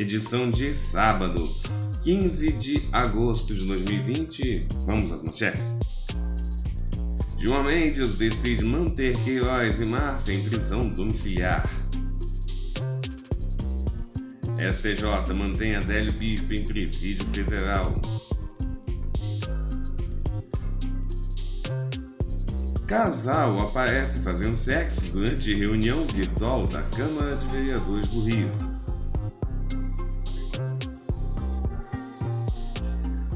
edição de sábado, 15 de agosto de 2020. Vamos às manchetes. João Mendes decide manter Queiroz e Márcia em prisão domiciliar. STJ mantém Adélio Bispo em presídio federal. Casal aparece fazendo sexo durante reunião virtual da Câmara de Vereadores do Rio.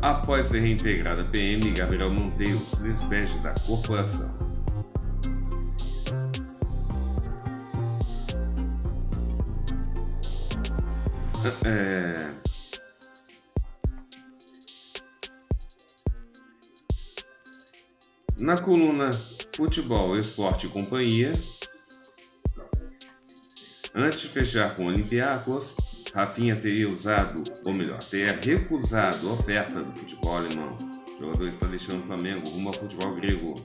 Após ser reintegrada a PM, Gabriel Monteiro se despede da corporação. É, é... Na coluna Futebol, Esporte e Companhia, antes de fechar com o Olympiacos, Rafinha teria usado, ou melhor, teria recusado a oferta do futebol alemão. O jogador está deixando o Flamengo rumo ao futebol grego.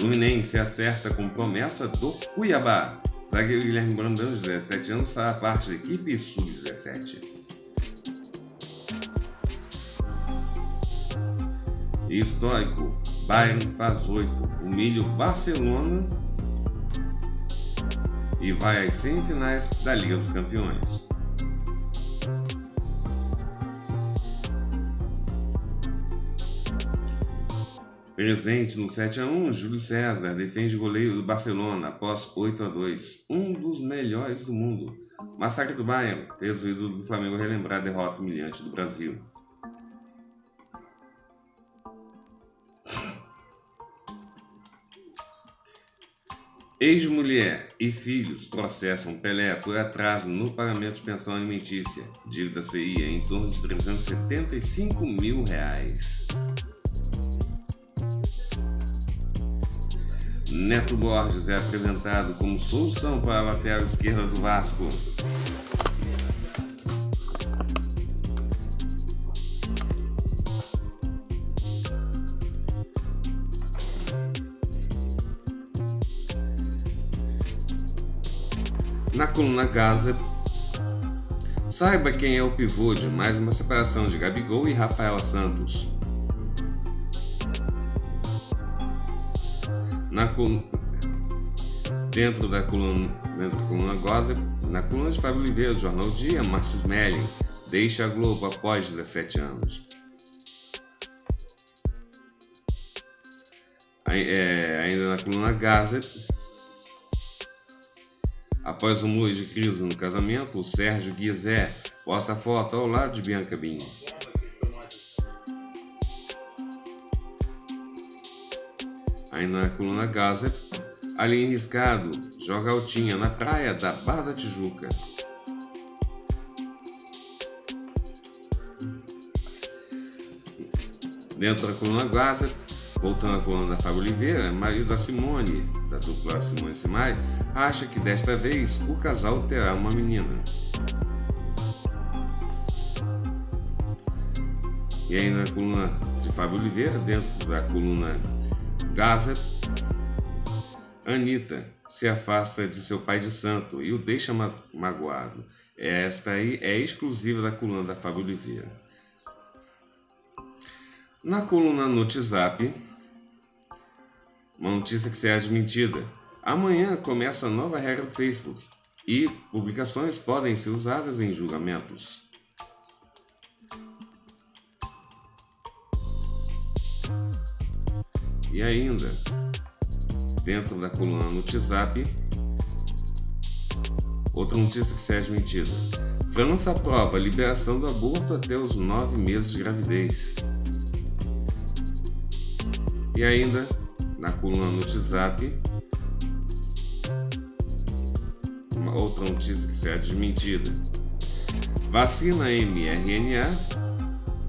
Fluminense acerta com promessa do Cuiabá. Zagueiro Guilherme Brandão, de 17 anos, fará parte da equipe sub-17. Histórico: Bayern faz 8, humilha o Barcelona e vai às semifinais da Liga dos Campeões. Presente no 7 a 1, Júlio César defende o goleiro do Barcelona após 8 a 2, um dos melhores do mundo. Massacre do Bayern, resolvido do Flamengo relembrar a derrota humilhante do Brasil. Ex-mulher e filhos processam Pelé por atraso no pagamento de pensão alimentícia. Dívida Cia é em torno de 375 mil reais. Neto Borges é apresentado como solução para a lateral esquerda do Vasco. na Gaza. Saiba quem é o pivô de mais uma separação de Gabigol e Rafael Santos. Na dentro da coluna, dentro da coluna Gossip, na coluna de Fábio Oliveira do Jornal Dia, Márcio Smelling deixa a Globo após 17 anos. É, ainda na coluna Gazette, Após mês de crise no casamento, o Sérgio Guizé posta a foto ao lado de Bianca Binho. Ainda na coluna Gaza, Ali Riscado joga altinha na praia da Barra da Tijuca. Dentro da coluna Gaza, Voltando à coluna da Fábio Oliveira, marido da Simone, da dupla Simone Simai, acha que desta vez o casal terá uma menina. E aí na coluna de Fábio Oliveira, dentro da coluna Gaza, Anitta se afasta de seu pai de santo e o deixa ma magoado. Esta aí é exclusiva da coluna da Fábio Oliveira. Na coluna Notizap. Uma notícia que será desmentida. Amanhã começa a nova regra do Facebook e publicações podem ser usadas em julgamentos. E ainda, dentro da coluna no WhatsApp, outra notícia que será desmentida. França aprova a liberação do aborto até os nove meses de gravidez. E ainda, na coluna no WhatsApp. Uma outra notícia que será é desmentida. Vacina mRNA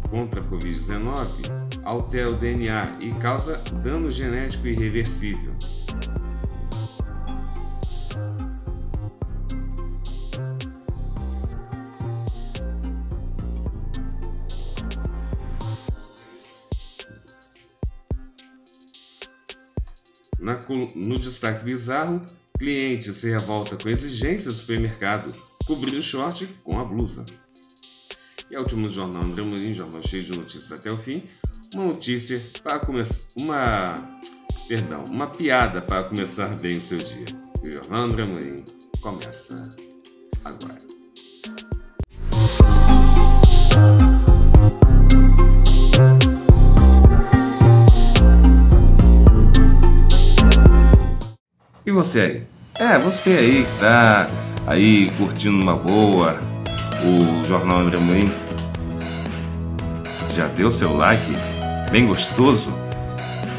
contra Covid-19 altera o DNA e causa dano genético irreversível. no destaque bizarro, cliente se revolta com exigência do supermercado, cobriu o short com a blusa. E o último jornal André Morim, jornal cheio de notícias até o fim, uma notícia para começar. Uma. Perdão, uma piada para começar bem o seu dia. E o jornal André Morim começa agora. thank you você aí? É, você aí que tá aí curtindo uma boa o Jornal Embremoim. Já deu seu like? Bem gostoso?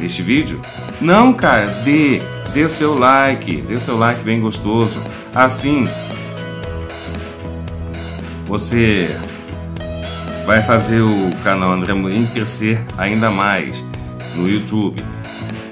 Este vídeo? Não, cara, dê, dê seu like, dê seu like bem gostoso. Assim, você vai fazer o canal André Morim crescer ainda mais no YouTube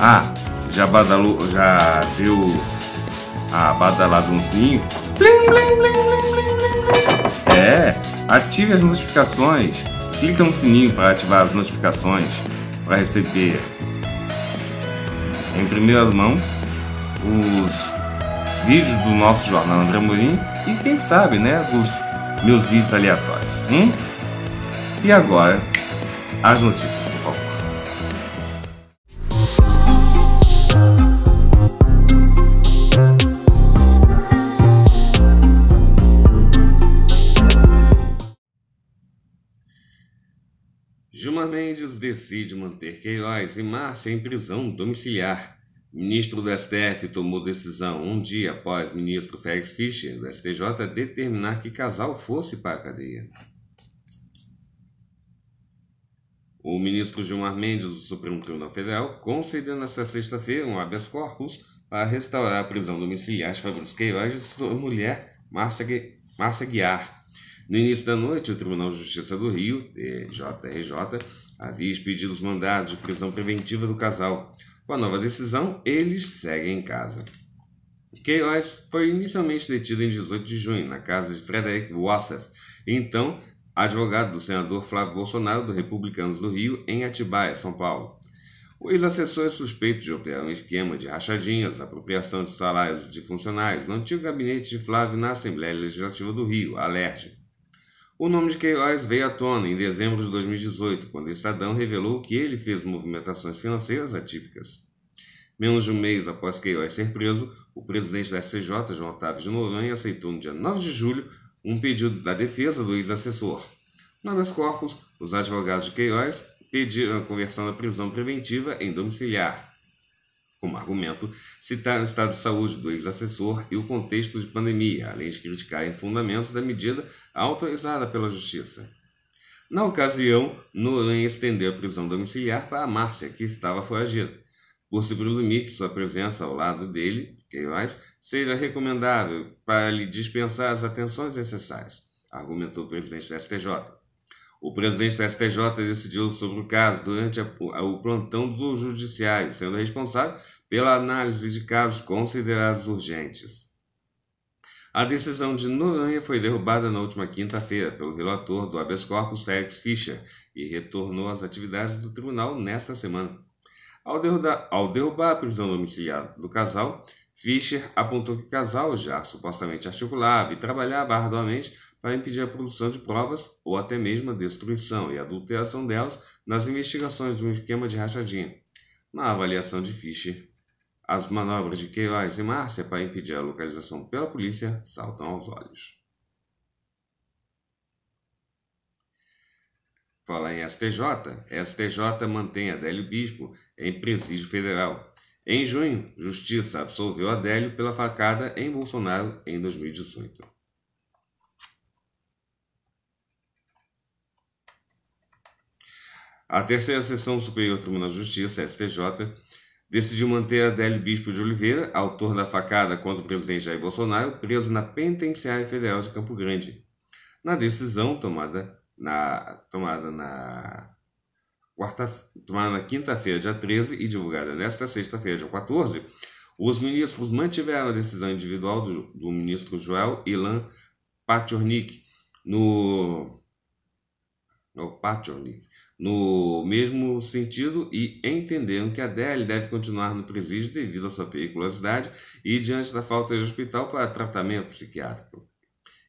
Ah, já badalou, já deu a badaladãozinho? Blim, blim, blim, é, ative as notificações. Clica no sininho para ativar as notificações para receber em primeira mão os vídeos do nosso jornal André Morim e quem sabe, né, dos meus vídeos aleatórios. Hum? E agora, as notícias. Gilmar Mendes decide manter Queiroz e Márcia em prisão domiciliar. Ministro do STF tomou decisão um dia após ministro Félix Fischer, do STJ, determinar que casal fosse para a cadeia. O ministro Gilmar Mendes do Supremo Tribunal Federal concedeu nesta sexta-feira um habeas corpus para restaurar a prisão domiciliar de Fabrício Queiroz e sua mulher, Márcia Guiar, no início da noite, o Tribunal de Justiça do Rio, TJRJ, havia expedido os mandados de prisão preventiva do casal. Com a nova decisão, eles seguem em casa. Queiroz foi inicialmente detido em 18 de junho, na casa de Frederick Wassef, então advogado do senador Flávio Bolsonaro do Republicanos do Rio, em Atibaia, São Paulo. O ex-assessor é suspeito de operar um esquema de rachadinhas, apropriação de salários de funcionários no antigo gabinete de Flávio na Assembleia Legislativa do Rio, alerte. O nome de Queiroz veio à tona em dezembro de 2018, quando o Estadão revelou que ele fez movimentações financeiras atípicas. Menos de um mês após Queiroz ser preso, o presidente da STJ, João Otávio de Noronha, aceitou no dia 9 de julho um pedido da defesa do ex-assessor. No habeas corpus, os advogados de Queiroz pediram a conversão da prisão preventiva em domiciliar como argumento, citar o estado de saúde do ex-assessor e o contexto de pandemia, além de criticarem fundamentos da medida autorizada pela Justiça. Na ocasião, Noronha estendeu a prisão domiciliar para Márcia, que estava foragida, por se presumir que sua presença ao lado dele, Queiroz, seja recomendável para lhe dispensar as atenções necessárias, argumentou o presidente da STJ. O presidente da STJ decidiu sobre o caso durante a, o plantão do Judiciário, sendo responsável pela análise de casos considerados urgentes. A decisão de Noronha foi derrubada na última quinta-feira pelo relator do habeas corpus Félix Fischer e retornou às atividades do tribunal nesta semana. Ao derrubar, ao derrubar a prisão domiciliar do casal, Fischer apontou que o casal já supostamente articulava e trabalhava arduamente para impedir a produção de provas ou até mesmo a destruição e adulteração delas nas investigações de um esquema de rachadinha. Na avaliação de Fischer, as manobras de Queiroz e Márcia para impedir a localização pela polícia saltam aos olhos. Fala em STJ. STJ mantém Adélio Bispo em presídio federal. Em junho, Justiça absolveu Adélio pela facada em Bolsonaro em 2018. A terceira sessão do Superior Tribunal de Justiça, STJ, decidiu manter Adélio Bispo de Oliveira, autor da facada contra o presidente Jair Bolsonaro, preso na Penitenciária Federal de Campo Grande. Na decisão tomada na, tomada na, quarta, tomada na quinta-feira, dia 13, e divulgada nesta sexta-feira, dia 14, os ministros mantiveram a decisão individual do, do ministro Joel Ilan Patiornik no, no no mesmo sentido e entenderam que a Adele deve continuar no presídio devido à sua periculosidade e diante da falta de hospital para tratamento psiquiátrico.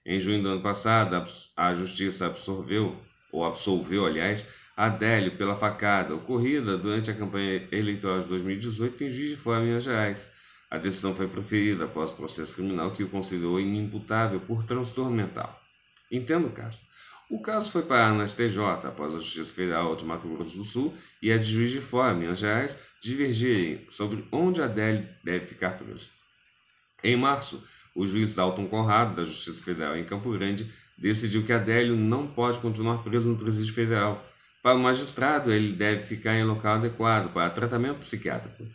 Em junho do ano passado, a justiça absorveu, ou absolveu, aliás, Adélio pela facada ocorrida durante a campanha eleitoral de 2018 em Juiz de Fora, Minas Gerais. A decisão foi proferida após o processo criminal que o considerou inimputável por transtorno mental. Entendo o caso. O caso foi parar no STJ após a Justiça Federal de Mato Grosso do Sul e a de Juiz de Fora, Minas Gerais, divergirem sobre onde a Adele deve ficar preso. Em março, o juiz Dalton Conrado, da Justiça Federal em Campo Grande, decidiu que Adélio não pode continuar preso no presídio federal. Para o magistrado, ele deve ficar em local adequado para tratamento psiquiátrico.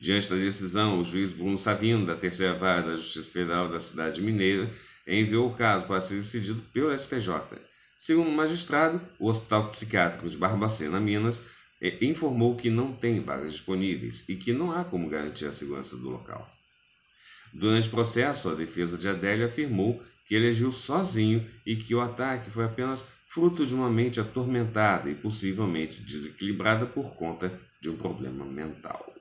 Diante da decisão, o juiz Bruno Savino, da Terceira Vara da Justiça Federal da cidade mineira, enviou o caso para ser decidido pelo STJ. Segundo o magistrado, o Hospital Psiquiátrico de Barbacena, Minas, é, informou que não tem vagas disponíveis e que não há como garantir a segurança do local. Durante o processo, a defesa de Adélio afirmou que ele agiu sozinho e que o ataque foi apenas fruto de uma mente atormentada e possivelmente desequilibrada por conta de um problema mental.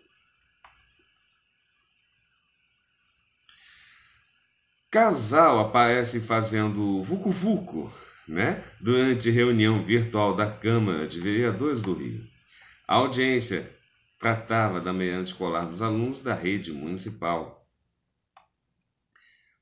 Casal aparece fazendo vucu-vucu né, durante reunião virtual da Câmara de Vereadores do Rio. A audiência tratava da meia escolar dos alunos da rede municipal.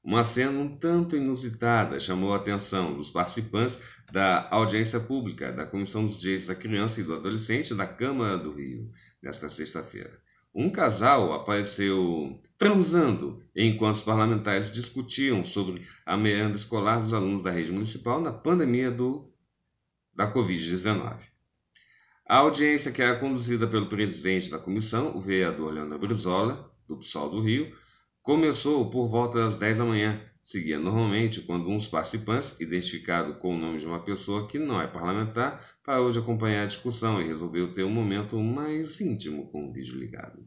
Uma cena um tanto inusitada chamou a atenção dos participantes da audiência pública da Comissão dos Direitos da Criança e do Adolescente da Câmara do Rio, nesta sexta-feira. Um casal apareceu transando enquanto os parlamentares discutiam sobre a merenda escolar dos alunos da rede municipal na pandemia do, da Covid-19. A audiência, que era conduzida pelo presidente da comissão, o vereador Leandro Brizola, do PSOL do Rio, começou por volta das 10 da manhã seguia normalmente quando um dos participantes, identificado com o nome de uma pessoa que não é parlamentar, parou de acompanhar a discussão e resolveu ter um momento mais íntimo com o vídeo ligado.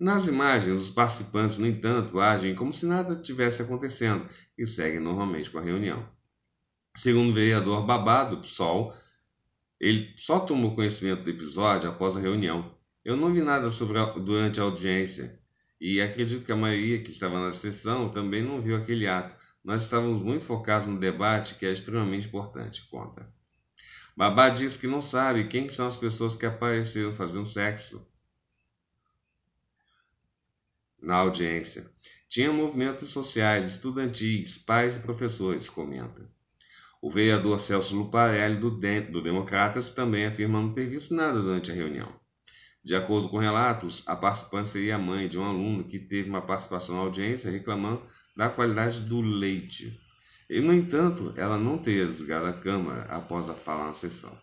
Nas imagens, os participantes, no entanto, agem como se nada tivesse acontecendo e seguem normalmente com a reunião. Segundo o vereador Babado, PSOL, ele só tomou conhecimento do episódio após a reunião. Eu não vi nada sobre a, durante a audiência, e acredito que a maioria que estava na sessão também não viu aquele ato. Nós estávamos muito focados no debate, que é extremamente importante, conta. Babá diz que não sabe quem são as pessoas que apareceram fazendo sexo na audiência. Tinha movimentos sociais, estudantis, pais e professores, comenta. O vereador Celso Luparelli, do, Dem do Democratas, também afirma não ter visto nada durante a reunião. De acordo com relatos, a participante seria a mãe de um aluno que teve uma participação na audiência reclamando da qualidade do leite. E, no entanto, ela não teria desligado a câmara após a fala na sessão.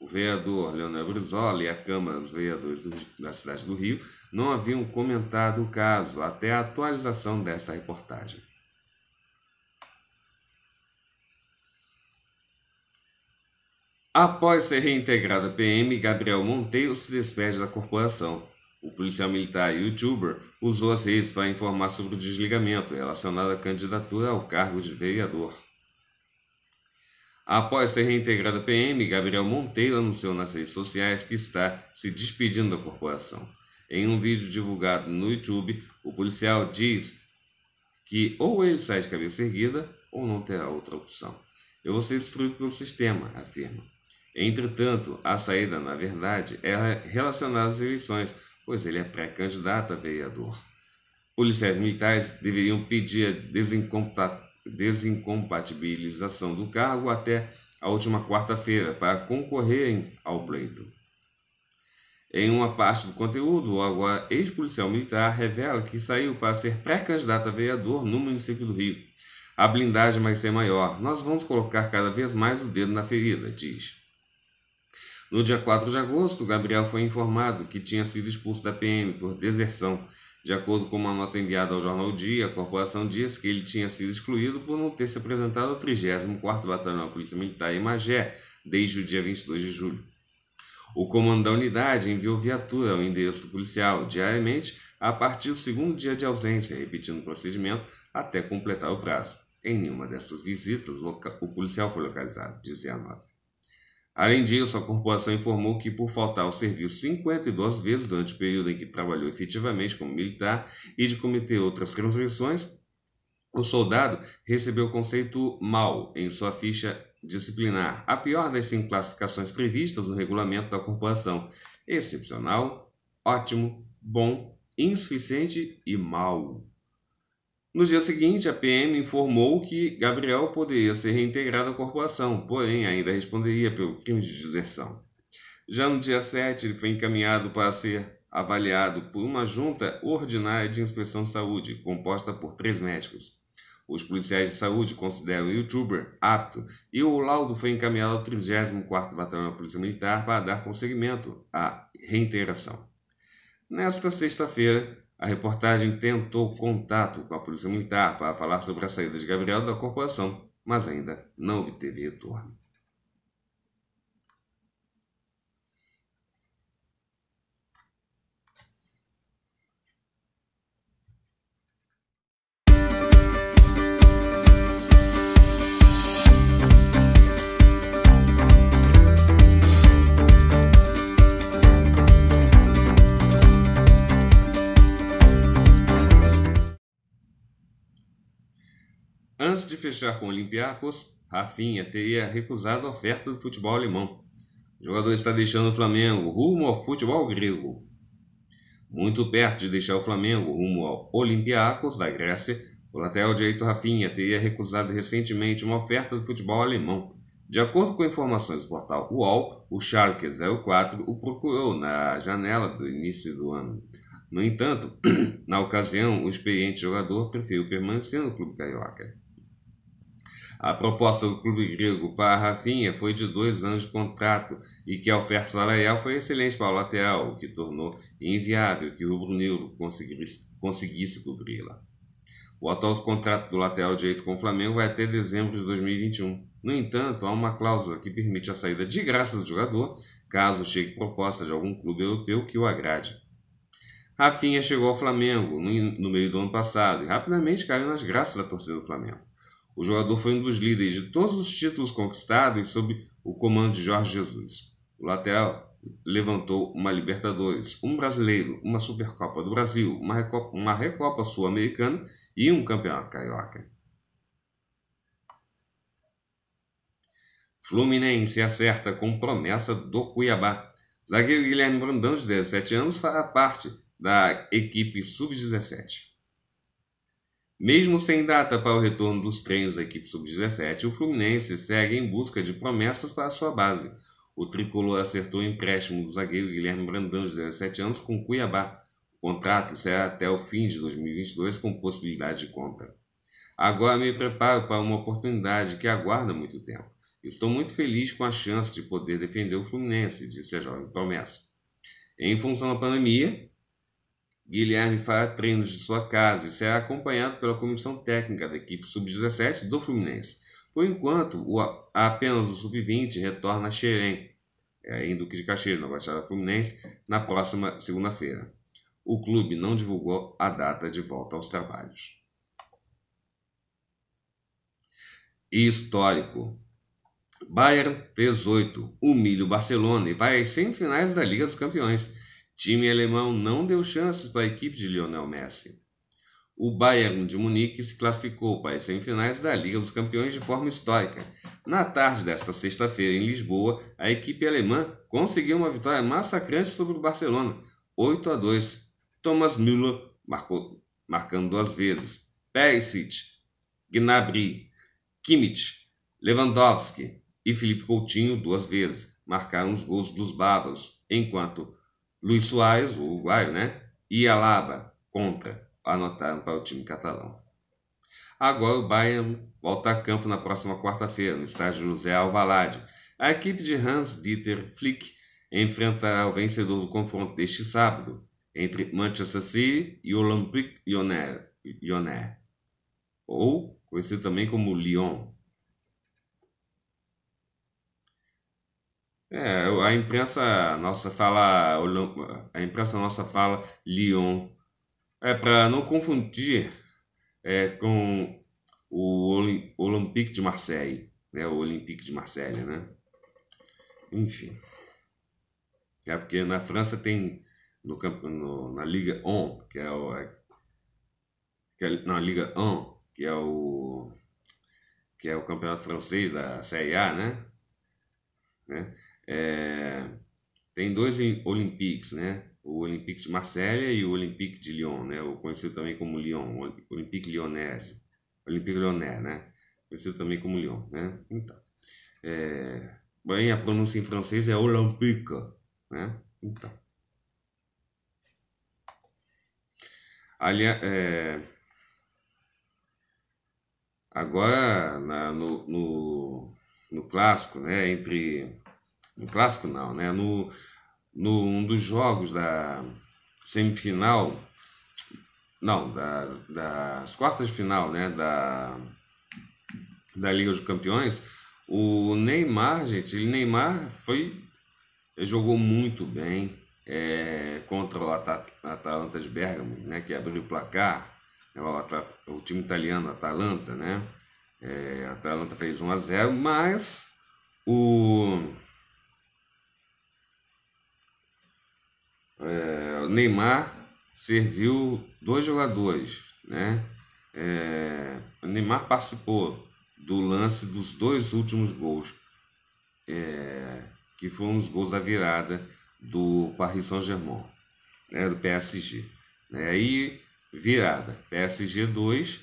O vereador Leonel Brizola e a Câmara dos Vereadores do, da cidade do Rio não haviam comentado o caso até a atualização desta reportagem. Após ser reintegrada à PM, Gabriel Monteiro se despede da corporação. O policial militar e youtuber usou as redes para informar sobre o desligamento relacionado à candidatura ao cargo de vereador. Após ser reintegrada à PM, Gabriel Monteiro anunciou nas redes sociais que está se despedindo da corporação. Em um vídeo divulgado no YouTube, o policial diz que ou ele sai de cabeça erguida ou não terá outra opção. Eu vou ser destruído pelo sistema, afirma. Entretanto, a saída, na verdade, é relacionada às eleições, pois ele é pré-candidato a vereador. Policiais militares deveriam pedir a desincompatibilização do cargo até a última quarta-feira para concorrerem ao pleito. Em uma parte do conteúdo, o ex-policial militar revela que saiu para ser pré-candidato a vereador no município do Rio. A blindagem vai ser maior. Nós vamos colocar cada vez mais o dedo na ferida, diz. No dia 4 de agosto, Gabriel foi informado que tinha sido expulso da PM por deserção. De acordo com uma nota enviada ao jornal Dia, a corporação diz que ele tinha sido excluído por não ter se apresentado ao 34º Batalhão da Polícia Militar em Magé desde o dia 22 de julho. O comando da unidade enviou viatura ao endereço do policial diariamente a partir do segundo dia de ausência, repetindo o procedimento até completar o prazo. Em nenhuma dessas visitas, o policial foi localizado, dizia a nota. Além disso, a corporação informou que, por faltar ao serviço 52 vezes durante o período em que trabalhou efetivamente como militar e de cometer outras transmissões, o soldado recebeu o conceito mal em sua ficha disciplinar, a pior das cinco classificações previstas no regulamento da corporação: excepcional, ótimo, bom, insuficiente e mal. No dia seguinte, a PM informou que Gabriel poderia ser reintegrado à corporação, porém ainda responderia pelo crime de deserção. Já no dia 7, ele foi encaminhado para ser avaliado por uma junta ordinária de inspeção de saúde, composta por três médicos. Os policiais de saúde consideram o youtuber apto e o laudo foi encaminhado ao 34º Batalhão da Polícia Militar para dar prosseguimento à reintegração. Nesta sexta-feira, a reportagem tentou contato com a Polícia Militar para falar sobre a saída de Gabriel da corporação, mas ainda não obteve retorno. de fechar com o Olympiacos, Rafinha teria recusado a oferta do futebol alemão. O jogador está deixando o Flamengo rumo ao futebol grego. Muito perto de deixar o Flamengo rumo ao Olympiacos da Grécia, o lateral direito Rafinha teria recusado recentemente uma oferta do futebol alemão. De acordo com informações do portal UOL, o Schalke 04 o procurou na janela do início do ano. No entanto, na ocasião, o experiente jogador preferiu permanecer no clube carioca. A proposta do clube grego para Rafinha foi de dois anos de contrato e que a oferta salarial foi excelente para o lateral, o que tornou inviável que o Rubro Negro conseguisse, conseguisse cobri-la. O atual contrato do lateral direito com o Flamengo vai até dezembro de 2021. No entanto, há uma cláusula que permite a saída de graça do jogador caso chegue proposta de algum clube europeu que o agrade. Rafinha chegou ao Flamengo no meio do ano passado e rapidamente caiu nas graças da torcida do Flamengo. O jogador foi um dos líderes de todos os títulos conquistados sob o comando de Jorge Jesus. O lateral levantou uma Libertadores, um brasileiro, uma Supercopa do Brasil, uma Recopa, uma Recopa Sul-Americana e um Campeonato Carioca. Fluminense acerta com promessa do Cuiabá. Zagueiro Guilherme Brandão, de 17 anos, fará parte da equipe sub-17. Mesmo sem data para o retorno dos treinos da equipe sub-17, o Fluminense segue em busca de promessas para sua base. O tricolor acertou o empréstimo do zagueiro Guilherme Brandão, de 17 anos, com Cuiabá. O contrato será até o fim de 2022, com possibilidade de compra. Agora me preparo para uma oportunidade que aguarda muito tempo. Estou muito feliz com a chance de poder defender o Fluminense, disse a jovem promessa. Em função da pandemia, Guilherme fará treinos de sua casa e será é acompanhado pela comissão técnica da equipe sub-17 do Fluminense. Por enquanto, o, apenas o sub-20 retorna a Xerém, ainda é, em Duque de Caxias, na Baixada Fluminense, na próxima segunda-feira. O clube não divulgou a data de volta aos trabalhos. histórico. Bayern fez 8, humilha o Barcelona e vai às semifinais da Liga dos Campeões. Time alemão não deu chances para a equipe de Lionel Messi. O Bayern de Munique se classificou para as semifinais da Liga dos Campeões de forma histórica. Na tarde desta sexta-feira, em Lisboa, a equipe alemã conseguiu uma vitória massacrante sobre o Barcelona, 8 a 2. Thomas Müller marcou, marcando duas vezes. Perisic, Gnabry, Kimmich, Lewandowski e Felipe Coutinho duas vezes marcaram os gols dos bárbaros, enquanto Luiz Soares, o uruguaio, né? E Alaba, contra, anotaram para o time catalão. Agora o Bayern volta a campo na próxima quarta-feira, no estádio José Alvalade. A equipe de Hans-Dieter Flick enfrentará o vencedor do confronto deste sábado, entre Manchester City e Olympique Lyonnais, ou conhecido também como Lyon. É, a imprensa nossa fala, a imprensa nossa fala Lyon, é para não confundir é, com o Olympique de Marseille, né? O Olympique de Marseille, né? Enfim, é porque na França tem no, no na Liga 1, que é o é, que é, na Liga 1, que é o que é o campeonato francês da Série A, né? né? É, tem dois Olympiques, né? O Olympique de Marselha e o Olympique de Lyon, né? conhecido também como Lyon, Olympique Lyonnais, Olympique Lyonnais, né? Conhecido também como Lyon, né? Então, é, bem, a pronúncia em francês é Olympique, né? Então, ali é, agora na, no, no, no clássico, né? Entre no clássico não, né? No, no um dos jogos da semifinal, não, da, das quartas de final, né? Da, da Liga dos Campeões, o Neymar, gente, o Neymar foi jogou muito bem é, contra o Atalanta de Bergamo, né? Que abriu o placar. Né, o, o, time italiano, Atalanta, né? É, a Atalanta fez 1 a 0, mas o é, Neymar serviu dois jogadores, né? É, Neymar participou do lance dos dois últimos gols, é, que foram os gols da virada do Paris Saint-Germain, né, do PSG. Né, e virada, PSG 2,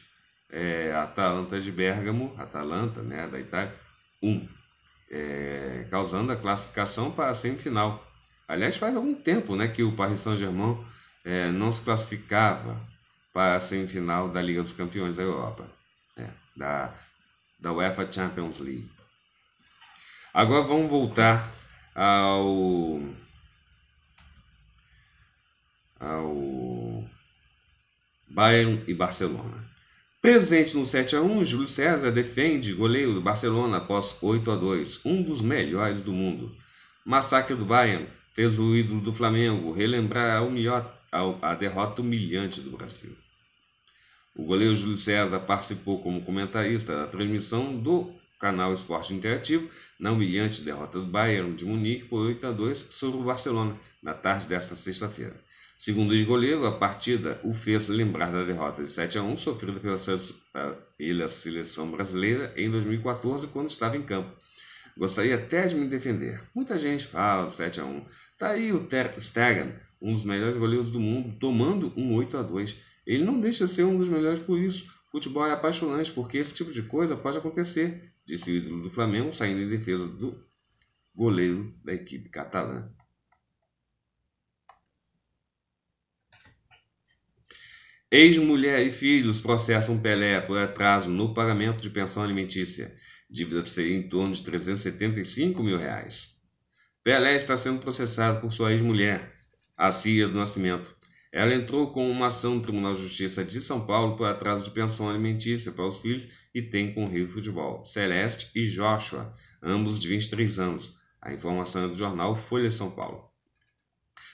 é, Atalanta de Bérgamo, Atalanta né, da Itália 1, um, é, causando a classificação para a semifinal Aliás, faz algum tempo né, que o Paris Saint-Germain é, não se classificava para a semifinal da Liga dos Campeões da Europa, é, da, da UEFA Champions League. Agora vamos voltar ao. ao. Bayern e Barcelona. Presente no 7 a 1 Júlio César defende goleiro do Barcelona após 8 a 2 um dos melhores do mundo. Massacre do Bayern, fez o ídolo do Flamengo relembrar a, a derrota humilhante do Brasil. O goleiro Júlio César participou como comentarista da transmissão do canal Esporte Interativo na humilhante derrota do Bayern de Munique por 8 a 2 sobre o Barcelona na tarde desta sexta-feira. Segundo o goleiro, a partida o fez lembrar da derrota de 7 a 1 sofrida pela seleção brasileira em 2014 quando estava em campo. Gostaria até de me defender. Muita gente fala do 7 a 1 Tá aí o Ter Stegen, um dos melhores goleiros do mundo, tomando um 8 a 2 Ele não deixa de ser um dos melhores por isso. Futebol é apaixonante porque esse tipo de coisa pode acontecer, disse o ídolo do Flamengo, saindo em defesa do goleiro da equipe catalã. Ex-mulher e filhos processam Pelé por atraso no pagamento de pensão alimentícia. Dívida seria em torno de 375 mil reais. Pelé está sendo processado por sua ex-mulher, a Cia do Nascimento. Ela entrou com uma ação no Tribunal de Justiça de São Paulo por atraso de pensão alimentícia para os filhos e tem com o Rio Futebol, Celeste e Joshua, ambos de 23 anos. A informação é do jornal Folha de São Paulo.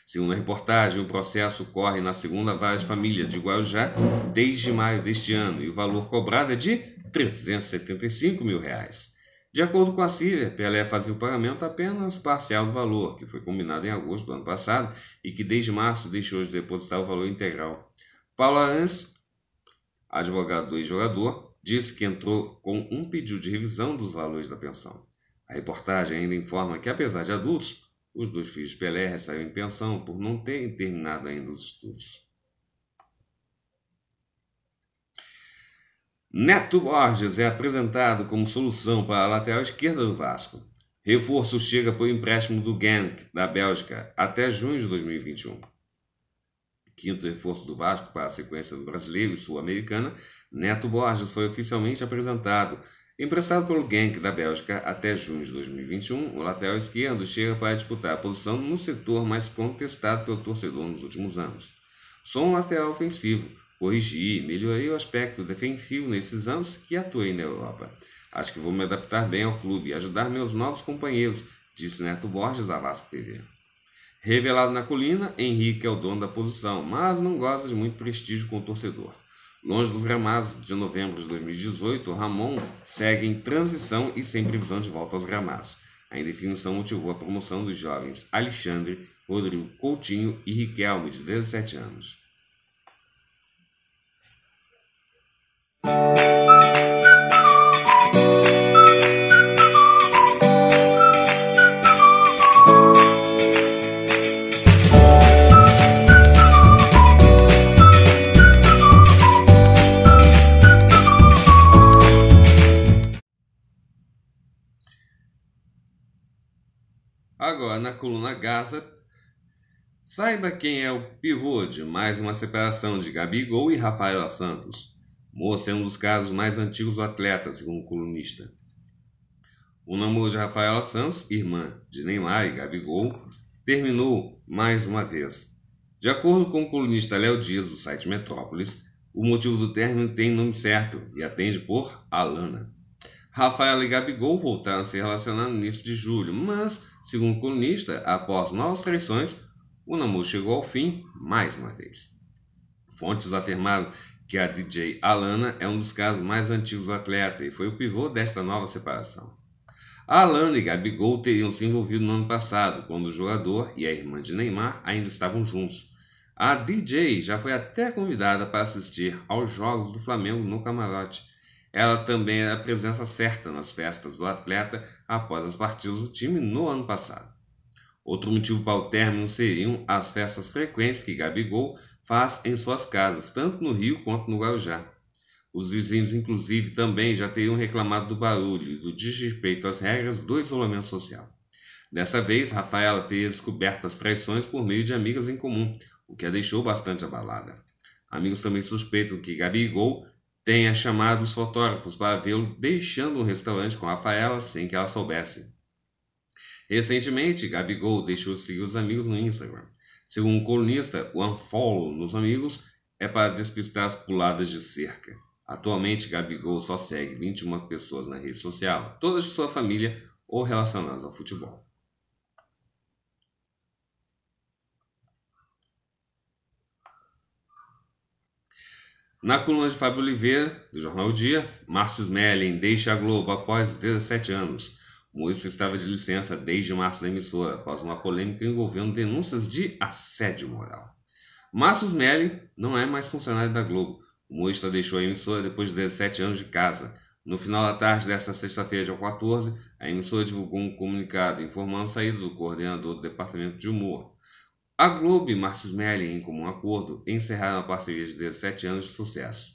Segundo a reportagem, o processo corre na segunda vara de família de Guarujá desde maio deste ano e o valor cobrado é de 375 mil reais. De acordo com a Síria, Pelé fazia o pagamento apenas parcial do valor, que foi combinado em agosto do ano passado e que desde março deixou de depositar o valor integral. Paulo Arans, advogado do ex-jogador, disse que entrou com um pedido de revisão dos valores da pensão. A reportagem ainda informa que, apesar de adultos, os dois filhos de Pelé recebem pensão por não terem terminado ainda os estudos. Neto Borges é apresentado como solução para a lateral esquerda do Vasco. Reforço chega por empréstimo do Genk, da Bélgica, até junho de 2021. Quinto reforço do Vasco para a sequência do brasileiro e sul-americana, Neto Borges foi oficialmente apresentado. Emprestado pelo Genk da Bélgica até junho de 2021, o lateral esquerdo chega para disputar a posição no setor mais contestado pelo torcedor nos últimos anos. Só um lateral ofensivo, corrigir, melhorei o aspecto defensivo nesses anos que atuei na Europa. Acho que vou me adaptar bem ao clube e ajudar meus novos companheiros, disse Neto Borges à Vasco TV. Revelado na colina, Henrique é o dono da posição, mas não goza de muito prestígio com o torcedor. Longe dos gramados, de novembro de 2018, Ramon segue em transição e sem previsão de volta aos gramados. A indefinição motivou a promoção dos jovens Alexandre, Rodrigo Coutinho e Riquelme, de 17 anos. Agora, na coluna Gaza, saiba quem é o pivô de mais uma separação de Gabigol e Rafaela Santos. Moça é um dos casos mais antigos do atleta, segundo o colunista. O namoro de Rafaela Santos, irmã de Neymar e Gabigol, terminou mais uma vez. De acordo com o colunista Léo Dias, do site Metrópolis, o motivo do término tem nome certo e atende por Alana. Rafaela e Gabigol voltaram a se relacionar no início de julho, mas, segundo o colunista, após novas traições, o namoro chegou ao fim mais uma vez. Fontes afirmaram que é a DJ Alana é um dos casos mais antigos do atleta e foi o pivô desta nova separação. A Alana e Gabigol teriam se envolvido no ano passado, quando o jogador e a irmã de Neymar ainda estavam juntos. A DJ já foi até convidada para assistir aos jogos do Flamengo no camarote. Ela também era a presença certa nas festas do atleta após as partidas do time no ano passado. Outro motivo para o término seriam as festas frequentes que Gabigol faz em suas casas, tanto no Rio quanto no Guarujá. Os vizinhos, inclusive, também já teriam reclamado do barulho e do desrespeito às regras do isolamento social. Dessa vez, Rafaela teria descoberto as traições por meio de amigas em comum, o que a deixou bastante abalada. Amigos também suspeitam que Gabigol tenha chamado os fotógrafos para vê-lo deixando um restaurante com Rafaela sem que ela soubesse. Recentemente, Gabigol deixou de seguir os amigos no Instagram. Segundo um colunista, o unfollow nos amigos é para despistar as puladas de cerca. Atualmente, Gabigol só segue 21 pessoas na rede social, todas de sua família ou relacionadas ao futebol. Na coluna de Fábio Oliveira, do Jornal o Dia, Márcio Smelling deixa a Globo após 17 anos. Moisés estava de licença desde março da emissora, após uma polêmica envolvendo denúncias de assédio moral. Márcio Melli não é mais funcionário da Globo. O deixou a emissora depois de 17 anos de casa. No final da tarde desta sexta-feira, dia 14, a emissora divulgou um comunicado informando a saída do coordenador do Departamento de Humor. A Globo e Márcio Melli, em comum acordo, encerraram a parceria de 17 anos de sucesso.